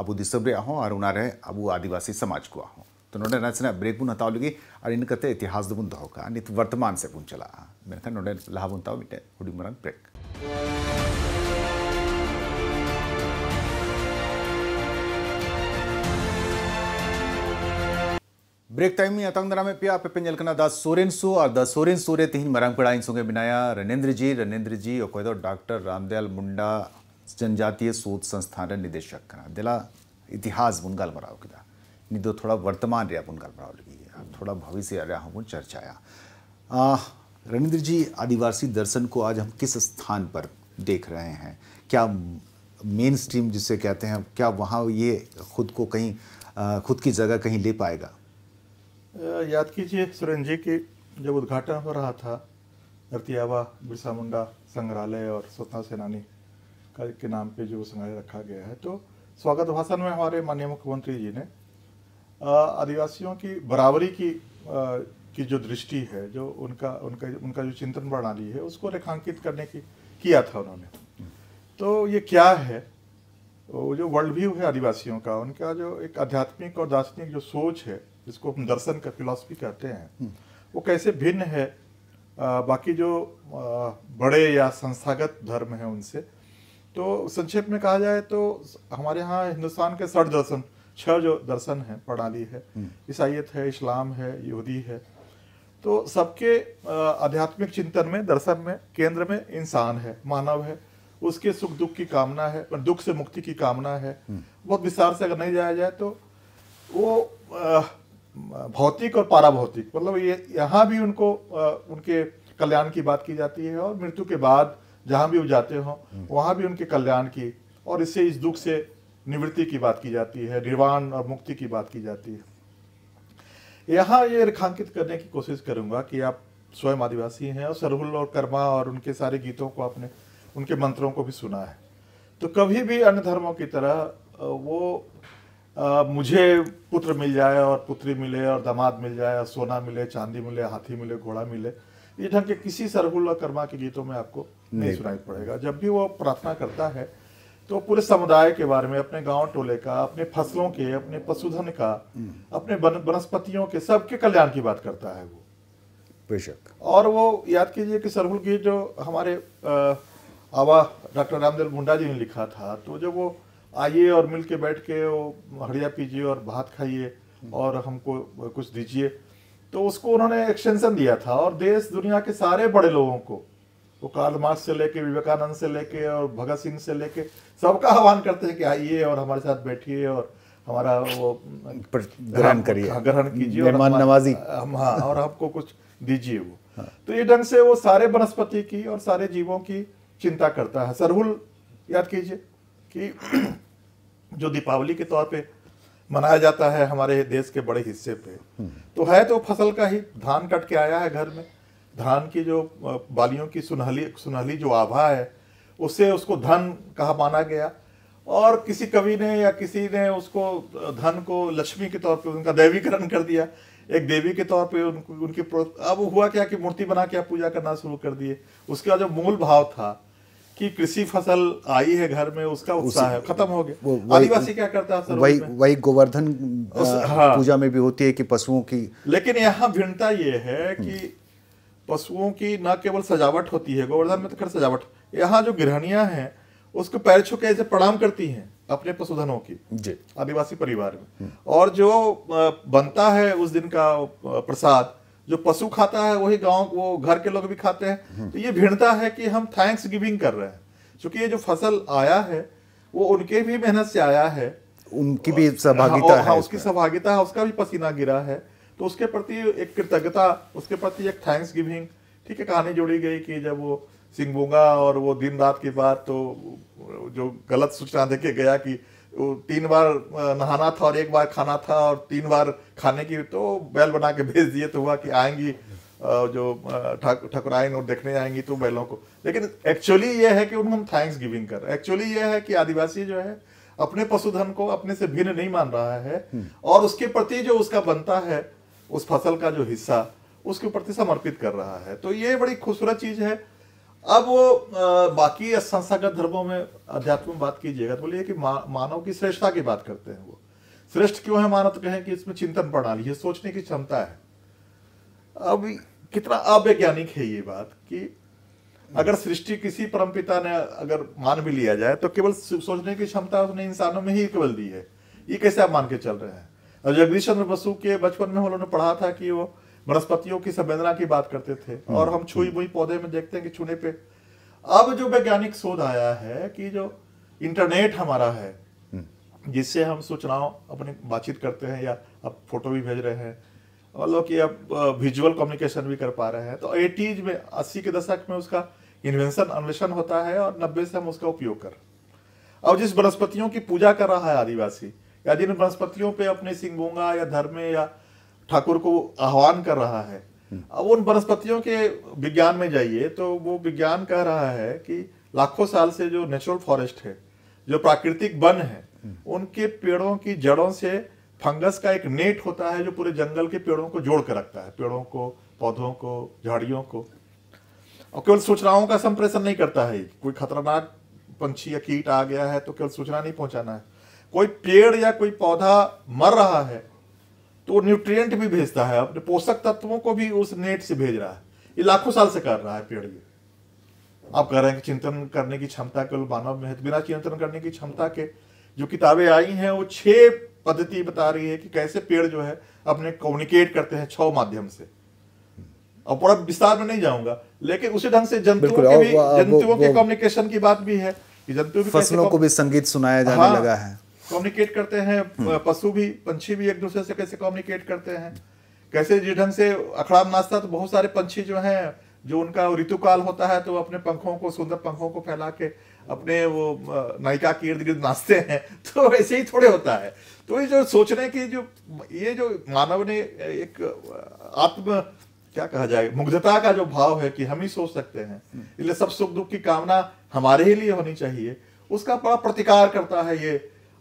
अब ᱫᱤᱥᱚᱢ ᱨᱮᱭᱟᱜ ᱦᱚᱸ ᱟᱨ ᱚᱱᱟᱨᱮ ᱟᱵᱚ ᱟᱹᱫᱤᱵᱟᱹᱥᱤ ᱥᱚᱢᱟᱡᱽ ᱠᱚᱣᱟᱜ तो नोडे रचना ब्रेक बन हत्या लगे और इन कते इतिहास दबन तो दहो का नित तो वर्तमान से बन चला मेनखा नोडे लहा बन ताव मिटे हुडी मरन ब्रेक ब्रेक टाइम में अतंग दरा में पिया पे पेंजल कना दा सोरेन सो और दा सोरेन सोरे तीन मरंग पड़ा इन सोगे बिनाया रनेंद्र जी रनेंद्र जी और डॉक्टर रामदयाल मुंडा जनजातीय शोध संस्थान निदेशक दिला इतिहास बुनगाल मराव किदा निदो थोड़ा वर्तमान रहा बुनगाल मराव लगी थोड़ा भविष्य रहा हम चर्चाया रणिंद्र जी आदिवासी दर्शन को आज हम किस स्थान पर देख रहे हैं क्या मेन स्ट्रीम जिसे कहते हैं क्या वहाँ ये खुद को कहीं खुद की जगह कहीं ले पाएगा याद कीजिए सुरेंद्र जी की जब उद्घाटन हो रहा था धरती आवा बिरसा मुंडा संग्रहालय और स्वतंत्र सेनानी के नाम पे जो संग्रहालय रखा गया है तो स्वागत भाषण में हमारे माननीय मुख्यमंत्री जी ने आदिवासियों की बराबरी की आ, की जो दृष्टि है जो उनका उनका उनका जो चिंतन प्रणाली है उसको रेखांकित करने की किया था उन्होंने तो ये क्या है वो जो वर्ल्ड व्यू है आदिवासियों का उनका जो एक आध्यात्मिक और दार्शनिक जो सोच है जिसको हम दर्शन का फिलॉसफी कहते हैं हम्म। वो कैसे भिन्न है आ, बाकी जो आ, बड़े या संस्थागत धर्म है उनसे तो संक्षेप में कहा जाए तो हमारे यहाँ हिंदुस्तान के सठ दर्शन छह जो दर्शन है प्रणाली है हम्म। ईसाइत है इस्लाम है यहूदी है तो सबके आध्यात्मिक चिंतन में दर्शन में केंद्र में इंसान है मानव है उसके सुख दुख की कामना है दुख से मुक्ति की कामना है हम्म। बहुत विस्तार से अगर नहीं जाया जाए तो वो भौतिक और पाराभौतिक मतलब ये यहाँ भी उनको उनके कल्याण की बात की जाती है और मृत्यु के बाद जहाँ भी वो जाते हों वहाँ भी उनके कल्याण की और इससे इस दुख से निवृत्ति की बात की जाती है निर्वाण और मुक्ति की बात की जाती है यहाँ ये रेखांकित करने की कोशिश करूंगा कि आप स्वयं आदिवासी हैं और सरहुल और कर्मा और उनके सारे गीतों को आपने उनके मंत्रों को भी सुना है तो कभी भी अन्य धर्मों की तरह वो आ, मुझे पुत्र मिल जाए और पुत्री मिले और दामाद मिल जाए और सोना मिले चांदी मिले हाथी मिले घोड़ा मिले ये ढंग के किसी सरहुल और कर्मा के गीतों में आपको नहीं सुनाई पड़ेगा जब भी वो प्रार्थना करता है तो पूरे समुदाय के बारे में अपने गांव टोले का अपने फसलों के अपने पशुधन का हम्म। अपने वनस्पतियों के सबके कल्याण की बात करता है वो बेशक और वो याद कीजिए कि सरहुल की जो हमारे आवा डॉक्टर रामदेव मुंडा जी ने लिखा था तो जब वो आइए और मिल के बैठ के वो हड़िया पीजिए और भात खाइए और हमको कुछ दीजिए तो उसको उन्होंने एक्सटेंशन दिया था और देश दुनिया के सारे बड़े लोगों को वो कार्ल मार्क्स से लेके विवेकानंद से लेके और भगत सिंह से लेके सबका आह्वान करते हैं कि आइए और हमारे साथ बैठिए और हमारा वो ग्रहण करिए हाँ, ग्रहण कीजिए नवाजी हम हाँ और हमको कुछ दीजिए वो हाँ। तो ये ढंग से वो सारे वनस्पति की और सारे जीवों की चिंता करता है सरहुल याद कीजिए कि जो दीपावली के तौर पे मनाया जाता है हमारे देश के बड़े हिस्से पे हम्म। तो है तो फसल का ही धान कट के आया है घर में धान की जो बालियों की सुनहली सुनहली जो आभा है उससे उसको धन कहा माना गया और किसी कवि ने या किसी ने उसको धन को लक्ष्मी के तौर पे उनका देवीकरण कर दिया एक देवी के तौर पे उनको उनकी अब हुआ क्या कि मूर्ति बना के आप पूजा करना शुरू कर दिए उसका जो मूल भाव था कि कृषि फसल आई है घर में उसका उत्साह है खत्म हो गया आदिवासी क्या करता है वही वही गोवर्धन हाँ। पूजा में भी होती है कि पशुओं की लेकिन यहाँ भिन्नता ये है कि पशुओं की न केवल सजावट होती है गोवर्धन में तो खैर सजावट यहाँ जो गृहणिया हैं उसको पैर छुके ऐसे प्रणाम करती हैं अपने पशुधनों की आदिवासी परिवार में और जो बनता है उस दिन का प्रसाद जो पशु खाता है वही गांव वो घर के लोग भी खाते हैं हम्म। तो ये भिन्नता है कि हम थैंक्स गिविंग कर रहे हैं क्योंकि ये जो फसल आया है वो उनके भी मेहनत से आया है उनकी भी सहभागिता हाँ, है हाँ, उसकी सहभागिता है उसका भी पसीना गिरा है तो उसके प्रति एक कृतज्ञता उसके प्रति एक थैंक्स गिविंग ठीक है कहानी जोड़ी गई कि जब वो सिंगबोंगा और वो दिन रात की बात तो जो गलत सूचना दे के गया कि तीन बार नहाना था और एक बार खाना था और तीन बार खाने की तो बैल बना के भेज दिए तो हुआ कि आएंगी जो ठकुराइन और देखने आएंगी तो बैलों को लेकिन एक्चुअली ये है कि उन्हें हम थैंक्स गिविंग कर एक्चुअली ये है कि आदिवासी जो है अपने पशुधन को अपने से भिन्न नहीं मान रहा है हम्म। और उसके प्रति जो उसका बनता है उस फसल का जो हिस्सा उसके प्रति समर्पित कर रहा है तो ये बड़ी खूबसूरत चीज है अब वो बाकी संस्थागत धर्मों में अध्यात्म बात कीजिएगा तो बोलिए कि मा, मानव की श्रेष्ठता की बात करते हैं वो श्रेष्ठ क्यों है मानव तो कहें कि इसमें चिंतन प्रणाली है सोचने की क्षमता है अब कितना अवैज्ञानिक है ये बात कि अगर सृष्टि किसी परमपिता ने अगर मान भी लिया जाए तो केवल सोचने की क्षमता उसने इंसानों में ही केवल दी है ये कैसे आप मान के चल रहे हैं जगदीश चंद्र बसु के बचपन में उन्होंने पढ़ा था कि वो वनस्पतियों की संवेदना की बात करते थे और हम हम्म। छुई बुई पौधे में देखते हैं कि छूने पे अब जो वैज्ञानिक शोध आया है कि जो इंटरनेट हमारा है हम्म। जिससे हम सूचनाओं अपने बातचीत करते हैं या अब फोटो भी भेज रहे हैं मतलब कि अब विजुअल कम्युनिकेशन भी कर पा रहे हैं तो एटीज में अस्सी के दशक में उसका इन्वेंशन अन्वेषण होता है और नब्बे से हम उसका उपयोग कर अब जिस वनस्पतियों की पूजा कर रहा है आदिवासी या जिन वनस्पतियों पे अपने सिंगोंगा या धर्मे या ठाकुर को आह्वान कर रहा है हम्म। अब उन वनस्पतियों के विज्ञान में जाइए तो वो विज्ञान कह रहा है कि लाखों साल से जो नेचुरल फॉरेस्ट है जो प्राकृतिक वन है हम्म। उनके पेड़ों की जड़ों से फंगस का एक नेट होता है जो पूरे जंगल के पेड़ों को जोड़ कर रखता है पेड़ों को पौधों को झाड़ियों को और केवल सूचनाओं का संप्रेषण नहीं करता है कोई खतरनाक पंछी या कीट आ गया है तो केवल सूचना नहीं पहुंचाना है कोई पेड़ या कोई पौधा मर रहा है तो न्यूट्रिएंट भी भेजता है अपने पोषक तत्वों को भी उस नेट से भेज रहा है ये लाखों साल से कर रहा है पेड़ ये आप कह रहे हैं कि चिंतन करने की क्षमता केवल मानव में है बिना चिंतन करने की क्षमता के जो किताबें आई हैं वो छह पद्धति बता रही है कि कैसे पेड़ जो है अपने कम्युनिकेट करते हैं छह माध्यम से और पूरा विस्तार में नहीं जाऊंगा लेकिन उसी ढंग से जंतुओं के भी जंतुओं के कम्युनिकेशन की बात भी है कि जंतु फसलों को भी संगीत सुनाया जाने हाँ। लगा है कम्युनिकेट करते हैं हम्म। पशु भी पंछी भी एक दूसरे से कैसे कम्युनिकेट करते हैं कैसे जिस ढंग से अखड़ा नाचता तो बहुत सारे पंछी जो हैं जो उनका ऋतुकाल होता है तो अपने पंखों को सुंदर पंखों को फैला के अपने वो नायिका के इर्द गिर्द नाचते हैं तो ऐसे ही थोड़े होता है तो ये जो सोचने की जो ये जो मानव ने एक आत्म क्या कहा जाए मुग्धता का जो भाव है कि हम ही सोच सकते हैं हम्म। इसलिए सब सुख दुख की कामना हमारे ही लिए होनी चाहिए उसका बड़ा प्रतिकार करता है ये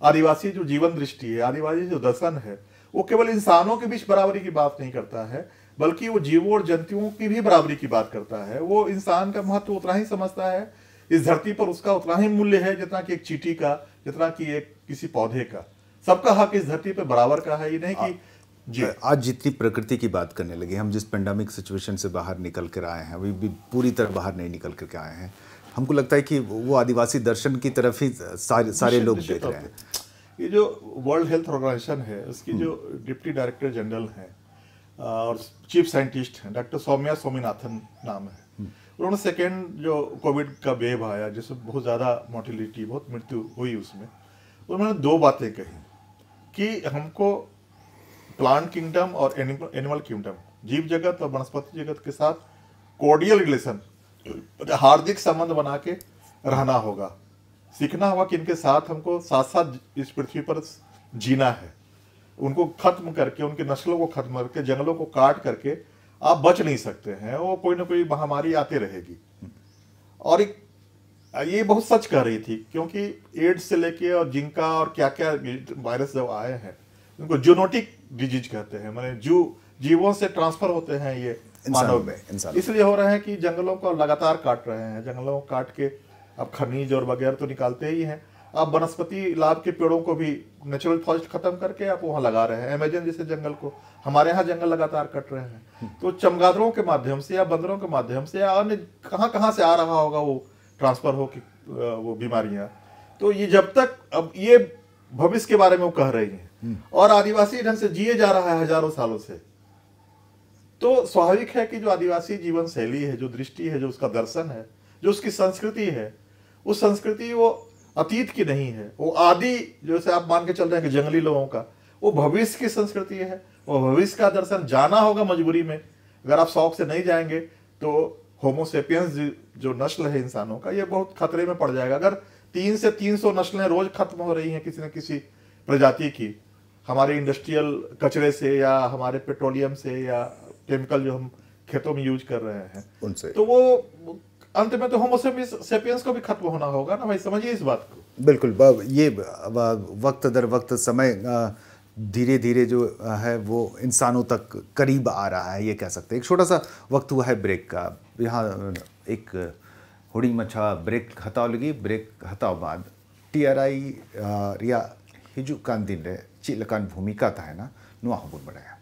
आदिवासी जो जीवन दृष्टि है आदिवासी जो दर्शन है वो केवल इंसानों के बीच बराबरी की बात नहीं करता है बल्कि वो जीवों और जंतुओं की भी बराबरी की बात करता है वो इंसान का महत्व उतना ही समझता है इस धरती पर उसका उतना ही मूल्य है जितना कि एक चीटी का जितना कि एक किसी पौधे का सबका हक इस धरती पर बराबर का है ये नहीं कि जी आज जितनी प्रकृति की बात करने लगे हम जिस पेंडेमिक सिचुएशन से बाहर निकल कर आए हैं अभी भी पूरी तरह बाहर नहीं निकल कर के आए हैं हमको लगता है कि वो आदिवासी दर्शन की तरफ ही सारे सारे लोग देख रहे हैं ये जो वर्ल्ड हेल्थ ऑर्गेनाइजेशन है उसकी जो डिप्टी डायरेक्टर जनरल हैं और चीफ साइंटिस्ट हैं डॉक्टर सौम्या स्वामीनाथन नाम है हम्म। उन्होंने सेकेंड जो कोविड का वेव आया जिसमें बहुत ज़्यादा मोर्टिलिटी बहुत मृत्यु हुई उसमें उन्होंने तो दो बातें कही कि हमको प्लांट किंगडम और एनिमल किंगडम जीव जगत और वनस्पति जगत के साथ कोडियल रिलेशन हार्दिक संबंध बना के रहना होगा सीखना होगा कि इनके साथ हमको साथ साथ इस पृथ्वी पर जीना है उनको खत्म करके उनके नस्लों को खत्म करके जंगलों को काट करके आप बच नहीं सकते हैं वो कोई ना कोई महामारी आती रहेगी और एक ये बहुत सच कह रही थी क्योंकि एड्स से लेके और जिंका और क्या क्या वायरस जब आए हैं उनको जूनोटिक डिजीज कहते हैं मैंने जू जीवों से ट्रांसफर होते हैं ये मानव में इसलिए हो रहा है कि जंगलों को लगातार काट रहे हैं जंगलों को काट के अब खनिज और वगैरह तो निकालते ही हैं आप वनस्पति लाभ के पेड़ों को भी नेचुरल फॉरेस्ट खत्म करके आप वहाँ लगा रहे हैं अमेजन जैसे जंगल को हमारे यहाँ जंगल लगातार कट रहे हैं हम्म। तो चमगादड़ों के माध्यम से या बंदरों के माध्यम से या अन्य कहाँ कहाँ से आ रहा होगा वो ट्रांसफर हो कि वो बीमारियां तो ये जब तक अब ये भविष्य के बारे में वो कह रही हैं हम्म। और आदिवासी ढंग से जिए जा रहा है हजारों सालों से तो स्वाभाविक है कि जो आदिवासी जीवन शैली है जो दृष्टि है जो उसका दर्शन है जो उसकी संस्कृति है उस संस्कृति वो अतीत की नहीं है वो आदि जैसे आप मान के चल रहे हैं कि जंगली लोगों का वो भविष्य की संस्कृति है वो भविष्य का दर्शन जाना होगा मजबूरी में अगर आप शौक से नहीं जाएंगे तो होमोसेपियंस जो नस्ल है इंसानों का ये बहुत खतरे में पड़ जाएगा अगर तीन से तीन सौ नस्लें रोज खत्म हो रही हैं किसी न किसी प्रजाति की हमारे इंडस्ट्रियल कचरे से या हमारे पेट्रोलियम से या केमिकल जो हम खेतों में यूज कर रहे हैं उनसे तो वो अंत में तो सेपियंस को भी खत्म होना होगा ना भाई समझिए इस बात को बिल्कुल ये वक्त दर वक्त समय धीरे धीरे जो है वो इंसानों तक करीब आ रहा है ये कह सकते हैं एक छोटा सा वक्त हुआ है ब्रेक का यहाँ एक होड़ी मच्छा ब्रेक हटाओ लगी ब्रेक हटाओ बाद टी आर आई रिया हिजू कान दिन रे चिलकान भूमिका था है ना नुआ हबुन बढ़ाया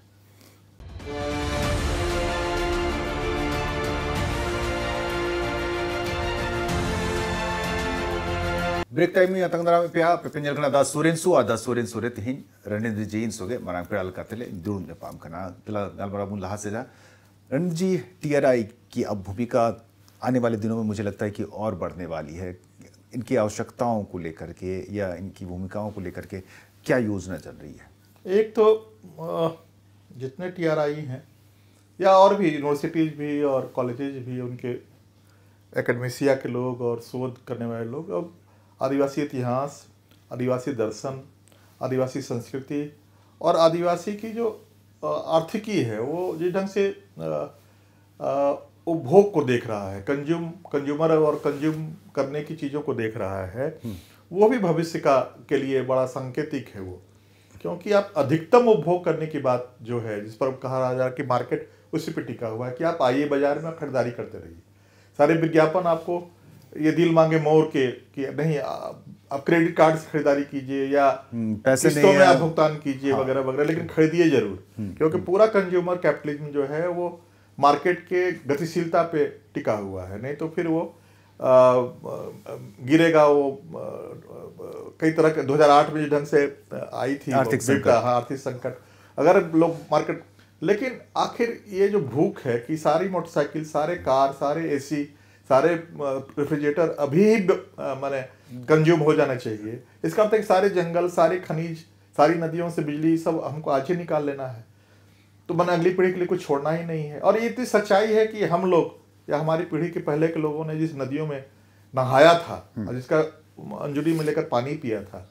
ब्रेक टाइम में ಅತಂಗದರಾಮಿ ಪ್ಯಾ ಪೆಪೆಂಜಲ್ಕನ आदास ಸೂರೆನ್ಸು ಆ ದ ಸೂರೆನ್ ಸೂರೆತ್ सोगे ರಣೇಂದ್ರ ಜಿ ಇನ್ಸೋಗೆ ಮರಾಂಗ್ ಪೆರಲ್ ಕತೆಲೆ ದುರುನ್ ನೆಪಾಮ್ ಕನ ತಿಲ ಗಲ್ಬರಾ ಮುನ್ ಲಹಾ जा रणजीत जी टीआरआई की अब भूमिका आने वाले दिनों में मुझे लगता है कि और बढ़ने वाली है इनकी आवश्यकताओं को लेकर के या इनकी भूमिकाओं को लेकर के क्या योजना चल रही है एक तो जितने टीआरआई हैं या और भी यूनिवर्सिटीज़ भी और कॉलेजेज भी उनके एकेडमिसिया के लोग और शोध करने वाले लोग अब आदिवासी इतिहास आदिवासी दर्शन आदिवासी संस्कृति और आदिवासी की जो आर्थिकी है वो जिस ढंग से उपभोग को देख रहा है कंज्यूम कंज्यूमर और कंज्यूम करने की चीज़ों को देख रहा है हम्म। वो भी भविष्य का के लिए बड़ा सांकेतिक है वो क्योंकि आप अधिकतम उपभोग करने की बात जो है जिस पर कहा जा रहा है कि मार्केट उसी पर टिका हुआ है कि आप आइए बाजार में खरीदारी करते रहिए सारे विज्ञापन आपको ये दिल मांगे मोर के कि नहीं आप क्रेडिट कार्ड से खरीदारी कीजिए या हम्म, पैसे नहीं में आप भुगतान कीजिए हाँ। वगैरह वगैरह लेकिन खरीदिए जरूर हम्म, क्योंकि हम्म। पूरा कंज्यूमर कैपिटलिज्म जो है वो मार्केट के गतिशीलता पे टिका हुआ है नहीं तो फिर वो गिरेगा वो कई तरह के 2008 में जो ढंग से आई थी आर्थिक संकट हाँ आर्थिक संकट अगर लोग मार्केट लेकिन आखिर ये जो भूख है कि सारी मोटरसाइकिल सारे कार सारे एसी सारे रेफ्रिजरेटर अभी ही माने कंज्यूम हो जाना चाहिए इसका मतलब सारे जंगल सारे खनिज सारी नदियों से बिजली सब हमको आज ही निकाल लेना है तो मैंने अगली पीढ़ी के लिए कुछ छोड़ना ही नहीं है और ये इतनी सच्चाई है कि हम लोग या हमारी पीढ़ी के पहले के लोगों ने जिस नदियों में नहाया था हम्म। और जिसका अंजुली में लेकर पानी पिया था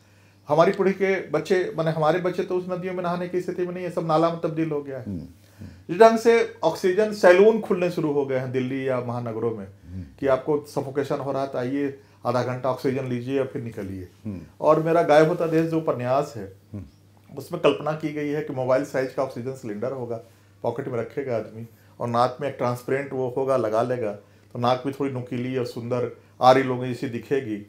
हमारी पीढ़ी के बच्चे मैंने हमारे बच्चे तो उस नदियों में नहाने की स्थिति में नहीं है सब नाला में तब्दील हो गया है हम्म। जिस ढंग से ऑक्सीजन सैलून खुलने शुरू हो गए हैं दिल्ली या महानगरों में कि आपको सफोकेशन हो रहा था तो आइए आधा घंटा ऑक्सीजन लीजिए या फिर निकलिए हम्म। और मेरा गायब होता देश जो उपन्यास है उसमें कल्पना की गई है कि मोबाइल साइज का ऑक्सीजन सिलेंडर होगा पॉकेट में रखेगा आदमी और नाक में एक ट्रांसपेरेंट वो होगा लगा लेगा तो नाक भी थोड़ी नुकीली और सुंदर आरी लोग इसी दिखेगी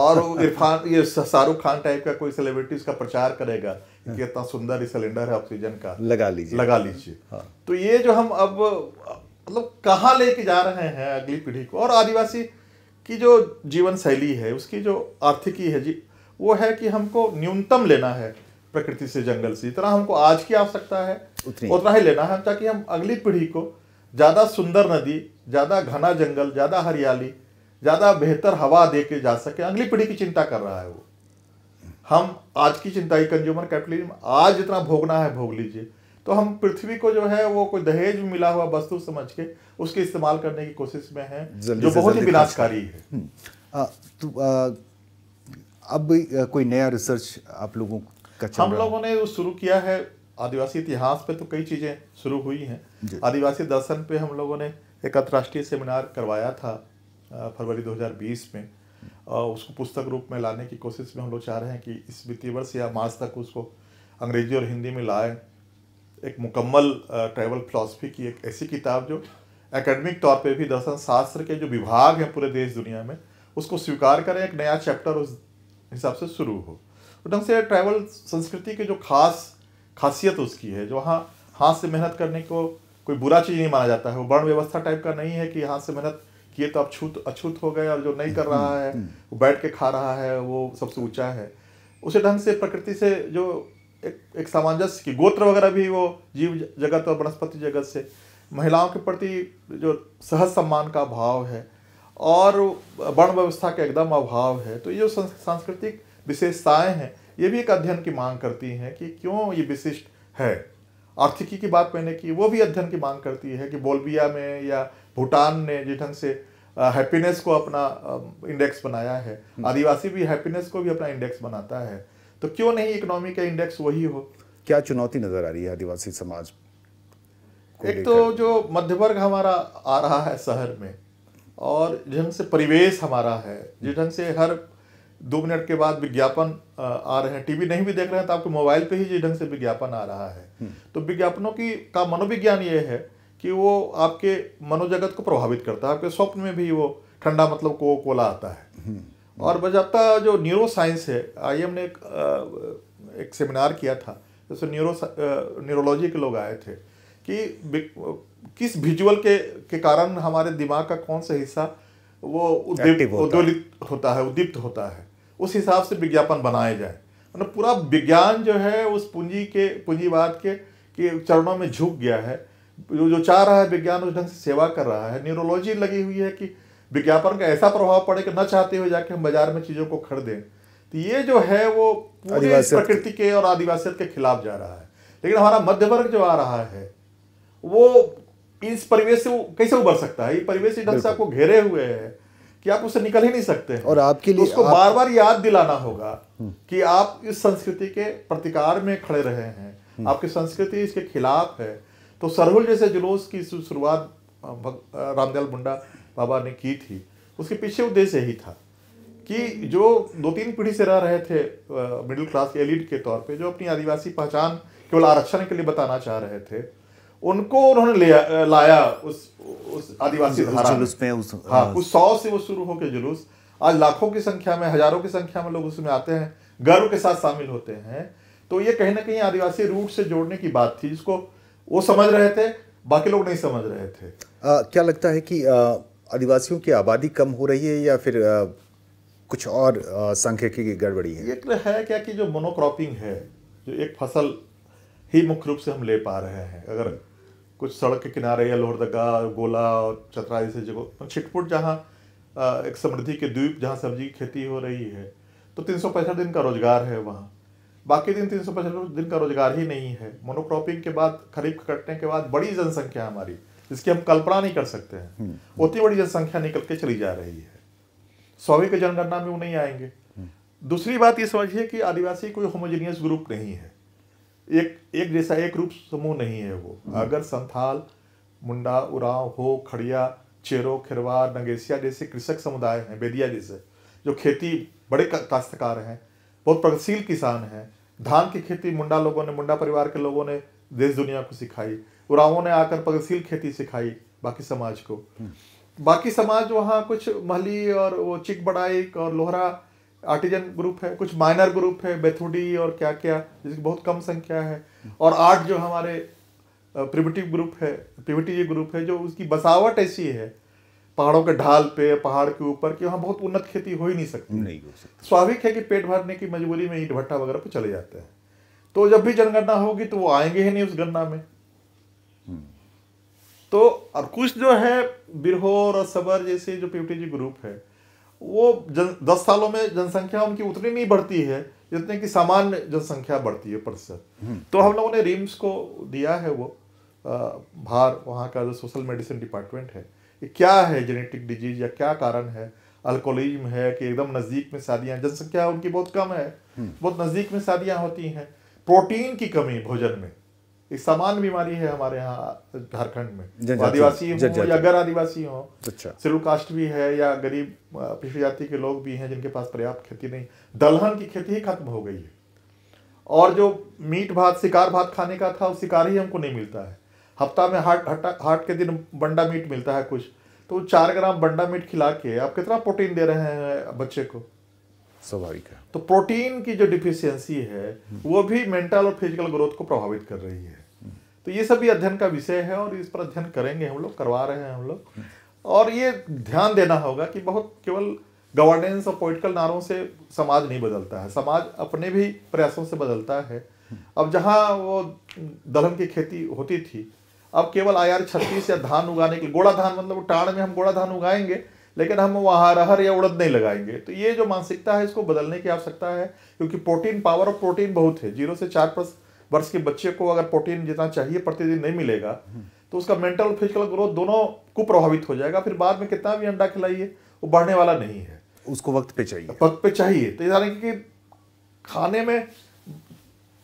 और इरफान ये शाहरुख खान टाइप का कोई सेलिब्रिटी उसका प्रचार करेगा कि हाँ। इतना सुंदर सिलेंडर है ऑक्सीजन का लगा लीजिए लगा लीजिए हाँ। तो ये जो हम अब मतलब कहाँ लेके जा रहे हैं अगली पीढ़ी को और आदिवासी की जो जीवन शैली है उसकी जो आर्थिकी है जी वो है कि हमको न्यूनतम लेना है प्रकृति से जंगल से जितना हमको आज की आवश्यकता है उतना ही लेना है ताकि हम अगली पीढ़ी को ज़्यादा सुंदर नदी ज़्यादा घना जंगल ज़्यादा हरियाली ज़्यादा बेहतर हवा दे के जा सके अगली पीढ़ी की चिंता कर रहा है वो हम आज की चिंता ही कंज्यूमर कैपिटलिज्म आज जितना भोगना है भोग लीजिए तो हम पृथ्वी को जो है वो कोई दहेज में मिला हुआ वस्तु समझ के उसके इस्तेमाल करने की कोशिश में है जो बहुत ही विनाशकारी है हम्म। तो अब कोई नया रिसर्च आप लोगों का हम लोगों ने शुरू किया है आदिवासी इतिहास पे तो कई चीज़ें शुरू हुई हैं आदिवासी दर्शन पे हम लोगों ने एक अंतर्राष्ट्रीय सेमिनार करवाया था फरवरी 2020 में उसको पुस्तक रूप में लाने की कोशिश में हम लोग चाह रहे हैं कि इस वित्तीय वर्ष या मार्च तक उसको अंग्रेजी और हिंदी में लाएँ एक मुकम्मल ट्रैवल फिलासफी की एक ऐसी किताब जो एकेडमिक तौर पे भी दर्शन शास्त्र के जो विभाग हैं पूरे देश दुनिया में उसको स्वीकार करें एक नया चैप्टर उस हिसाब से शुरू हो ढंग से ट्रैवल संस्कृति की जो खास खासियत उसकी है जो हाँ हाथ से मेहनत करने को कोई बुरा चीज़ नहीं माना जाता है वो वर्ण व्यवस्था टाइप का नहीं है कि हाथ से मेहनत ये तो अछूत छूत अछूत हो गए और जो नहीं कर रहा है हम्म। वो बैठ के खा रहा है वो सबसे ऊंचा है उसी ढंग से प्रकृति से जो एक एक सामंजस्य की गोत्र वगैरह भी वो जीव जगत और वनस्पति जगत से महिलाओं के प्रति जो सहज सम्मान का भाव है और वर्ण व्यवस्था का एकदम अभाव है तो ये जो सांस्कृतिक विशेषताएं हैं ये भी एक अध्ययन की मांग करती हैं कि क्यों ये विशिष्ट है आर्थिकी की बात मैंने की वो भी अध्ययन की मांग करती है कि बोलबिया में या भूटान ने जिस ढंग से हैप्पीनेस को अपना इंडेक्स बनाया है हम्म। आदिवासी भी हैप्पीनेस को भी अपना इंडेक्स बनाता है तो क्यों नहीं इकोनॉमी का इंडेक्स वही हो क्या चुनौती नजर आ रही है आदिवासी समाज एक तो जो मध्य वर्ग हमारा आ रहा है शहर में और ढंग से परिवेश हमारा है जिस ढंग से हर दो मिनट के बाद विज्ञापन आ रहे हैं टीवी नहीं भी देख रहे हैं तो आपके मोबाइल पे ही जिस ढंग से विज्ञापन आ रहा है हम्म। तो विज्ञापनों की का मनोविज्ञान ये है कि वो आपके मनोजगत को प्रभावित करता है आपके स्वप्न में भी वो ठंडा मतलब को कोला आता है हम्म। और बजाबता जो न्यूरो साइंस है आई एम ने एक, एक सेमिनार किया था जैसे न्यूरो न्यूरोलॉजी के लोग आए थे कि किस विजुअल के के कारण हमारे दिमाग का कौन सा हिस्सा वो उद्दीप्त उद्वलित होता है उद्दीप्त होता है उस हिसाब से विज्ञापन बनाए जाए मतलब पूरा विज्ञान जो है उस पूंजी के पूंजीवाद के, के चरणों में झुक गया है जो जो चाह रहा है विज्ञान उस ढंग से सेवा कर रहा है न्यूरोलॉजी लगी हुई है कि विज्ञापन का ऐसा प्रभाव पड़े कि न चाहते हुए जाके हम बाजार में चीज़ों को खरीदें तो ये जो है वो पूरी प्रकृति के और आदिवासियत के खिलाफ जा रहा है लेकिन हमारा मध्य वर्ग जो आ रहा है वो इस परिवेश से कैसे उबर सकता है ये परिवेश इस ढंग से आपको घेरे हुए है कि आप उससे निकल ही नहीं सकते और आपके लिए तो उसको आप... बार बार याद दिलाना होगा हम्म। कि आप इस संस्कृति के प्रतिकार में खड़े रहे हैं हम्म। आपकी संस्कृति इसके खिलाफ है तो सरहुल जैसे जुलूस की शुरुआत रामदयाल मुंडा बाबा ने की थी उसके पीछे उद्देश्य यही था कि जो दो तीन पीढ़ी से रह रहे थे मिडिल क्लास के एलिट के तौर पे जो अपनी आदिवासी पहचान केवल आरक्षण के लिए बताना चाह रहे थे उनको उन्होंने ले लाया उस उस आदिवासी धारा जुलूस में उस हाँ, हाँ उस सौ से वो शुरू हो के जुलूस आज लाखों की संख्या में हजारों की संख्या में लोग उसमें आते हैं गर्व के साथ शामिल होते हैं तो ये कहीं ना कहीं आदिवासी रूट से जोड़ने की बात थी जिसको वो समझ रहे थे बाकी लोग नहीं समझ रहे थे आ, क्या लगता है कि आदिवासियों की आबादी कम हो रही है या फिर आ, कुछ और सांख्यिकी की गड़बड़ी है एक तो है क्या कि जो मोनोक्रॉपिंग है जो एक फसल ही मुख्य रूप से हम ले पा रहे हैं अगर कुछ सड़क के किनारे या लोहरदगा गोला और चतरा जैसे जगह तो छिटपुट जहाँ एक समृद्धि के द्वीप जहाँ सब्जी की खेती हो रही है तो तीन दिन का रोजगार है वहाँ बाकी दिन तीन सौ दिन का रोजगार ही नहीं है मोनोक्रॉपिंग के बाद खरीफ कटने के बाद बड़ी जनसंख्या हमारी जिसकी हम कल्पना नहीं कर सकते हैं हम्म। उतनी बड़ी जनसंख्या निकल के चली जा रही है स्वाभाविक जनगणना में वो नहीं आएंगे हम्म। दूसरी बात ये समझिए कि आदिवासी कोई होमोजीनियस ग्रुप नहीं है एक एक जैसा एक रूप समूह नहीं है वो हम्म। अगर संथाल मुंडा उराव हो खड़िया चेरो खिरवार नगेसिया जैसे कृषक समुदाय हैं बेदिया जैसे जो खेती बड़े काश्तकार हैं बहुत प्रगतिशील किसान हैं धान की खेती मुंडा लोगों ने मुंडा परिवार के लोगों ने देश दुनिया को सिखाई उरावों ने आकर प्रगतिशील खेती सिखाई बाकी समाज को हम्म। बाकी समाज वहाँ कुछ महली और वो चिक बड़ाई और लोहरा आर्टिजन ग्रुप है कुछ माइनर ग्रुप है बेथुडी और क्या क्या जिसकी बहुत कम संख्या है और आठ जो हमारे प्रिविटिव ग्रुप है प्रिविटिव ग्रुप है जो उसकी बसावट ऐसी है पहाड़ों के ढाल पे पहाड़ के ऊपर कि वहाँ बहुत उन्नत खेती हो ही नहीं सकती नहीं हो सकती स्वाभाविक है कि पेट भरने की मजबूरी में ईट भट्टा वगैरह पे चले जाते हैं तो जब भी जनगणना होगी तो वो आएंगे ही नहीं उस गणना में हम्म। तो और कुछ जो है बिरहोर और सबर जैसे जो जी ग्रुप है वो जन दस सालों में जनसंख्या उनकी उतनी नहीं बढ़ती है जितने की सामान्य जनसंख्या बढ़ती है प्रतिशत हम्म। तो हम लोगों ने रिम्स को दिया है वो भार वहाँ का जो सोशल मेडिसिन डिपार्टमेंट है कि क्या है जेनेटिक डिजीज या क्या कारण है अल्कोहलिज्म है कि एकदम नज़दीक में शादियाँ जनसंख्या उनकी बहुत कम है हम्म। बहुत नज़दीक में शादियाँ होती हैं प्रोटीन की कमी भोजन में एक सामान्य बीमारी है हमारे यहाँ झारखंड में आदिवासी हो या गैर आदिवासी हो सिलू कास्ट भी है या गरीब पिछड़ी जाति के लोग भी हैं जिनके पास पर्याप्त खेती नहीं दलहन की खेती ही खत्म हो गई है और जो मीट भात शिकार भात खाने का था वो शिकार ही हमको नहीं मिलता है हफ्ता में हार्ट हटा हार्ट के दिन बंडा मीट मिलता है कुछ तो चार ग्राम बंडा मीट खिला के आप कितना प्रोटीन दे रहे हैं बच्चे को स्वाभाविक है तो प्रोटीन की जो डिफिशियंसी है वो भी मेंटल और फिजिकल ग्रोथ को प्रभावित कर रही है तो ये सभी अध्ययन का विषय है और इस पर अध्ययन करेंगे हम लोग करवा रहे हैं हम लोग और ये ध्यान देना होगा कि बहुत केवल गवर्नेंस और पोलिटिकल नारों से समाज नहीं बदलता है समाज अपने भी प्रयासों से बदलता है अब जहाँ वो दलहन की खेती होती थी अब केवल आई आर छत्तीस या धान उगाने के लिए गोड़ा धान मतलब टाण में हम गोड़ा धान उगाएंगे लेकिन हम वहाँ अरहर या उड़द नहीं लगाएंगे तो ये जो मानसिकता है इसको बदलने की आवश्यकता है क्योंकि प्रोटीन पावर ऑफ प्रोटीन बहुत है जीरो से चार वर्ष के बच्चे को अगर प्रोटीन जितना चाहिए प्रतिदिन नहीं मिलेगा तो उसका मेंटल और फिजिकल ग्रोथ दोनों को प्रभावित हो जाएगा फिर बाद में कितना भी अंडा खिलाइए वो बढ़ने वाला नहीं है उसको वक्त पे चाहिए वक्त पे चाहिए तो ये कि खाने में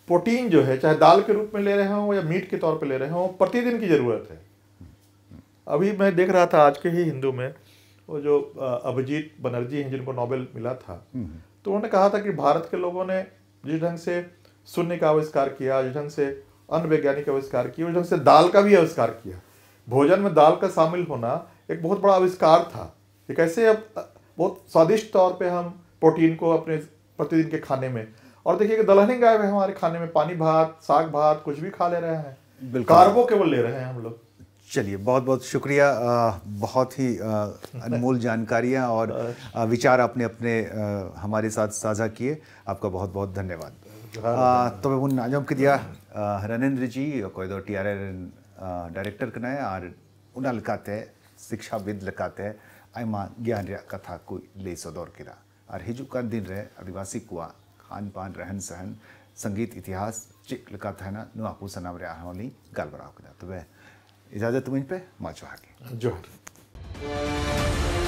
प्रोटीन जो है चाहे दाल के रूप में ले रहे हों या मीट के तौर पर ले रहे हों प्रतिदिन की ज़रूरत है अभी मैं देख रहा था आज के ही हिंदू में वो जो अभिजीत बनर्जी हैं जिनको नोबेल मिला था हम्म, हम्म। तो उन्होंने कहा था कि भारत के लोगों ने जिस ढंग से शून्य का आविष्कार किया जिस ढंग से वैज्ञानिक आविष्कार किया उस ढंग से दाल का भी आविष्कार किया भोजन में दाल का शामिल होना एक बहुत बड़ा आविष्कार था कि कैसे अब बहुत स्वादिष्ट तौर पे हम प्रोटीन को अपने प्रतिदिन के खाने में और देखिए दलहनी गाय है हमारे खाने में पानी भात साग भात कुछ भी खा ले रहे हैं कार्बो केवल ले रहे हैं हम लोग चलिए बहुत बहुत शुक्रिया बहुत ही अनमोल जानकारियाँ और अच्छा। विचार आपने अपने हमारे साथ साझा किए आपका बहुत बहुत धन्यवाद তবে जी कोई दो टी आर आर কয় দো টিআরএর ডাইরেক্টর और আর উনা লকাতে শিক্ষাবিদ লকাতে আইমা জ্ঞান ज्ञान कथा को ले सदौर किरा और हिजुका दिन रहे आदिवासी कुआ खान पान रहन सहन संगीत इतिहास चिका थाना था ना नु आपू सनाम रहा हूँ गल बड़ा तब तो इजाज़त मुझ पे माँ जोहार जोहार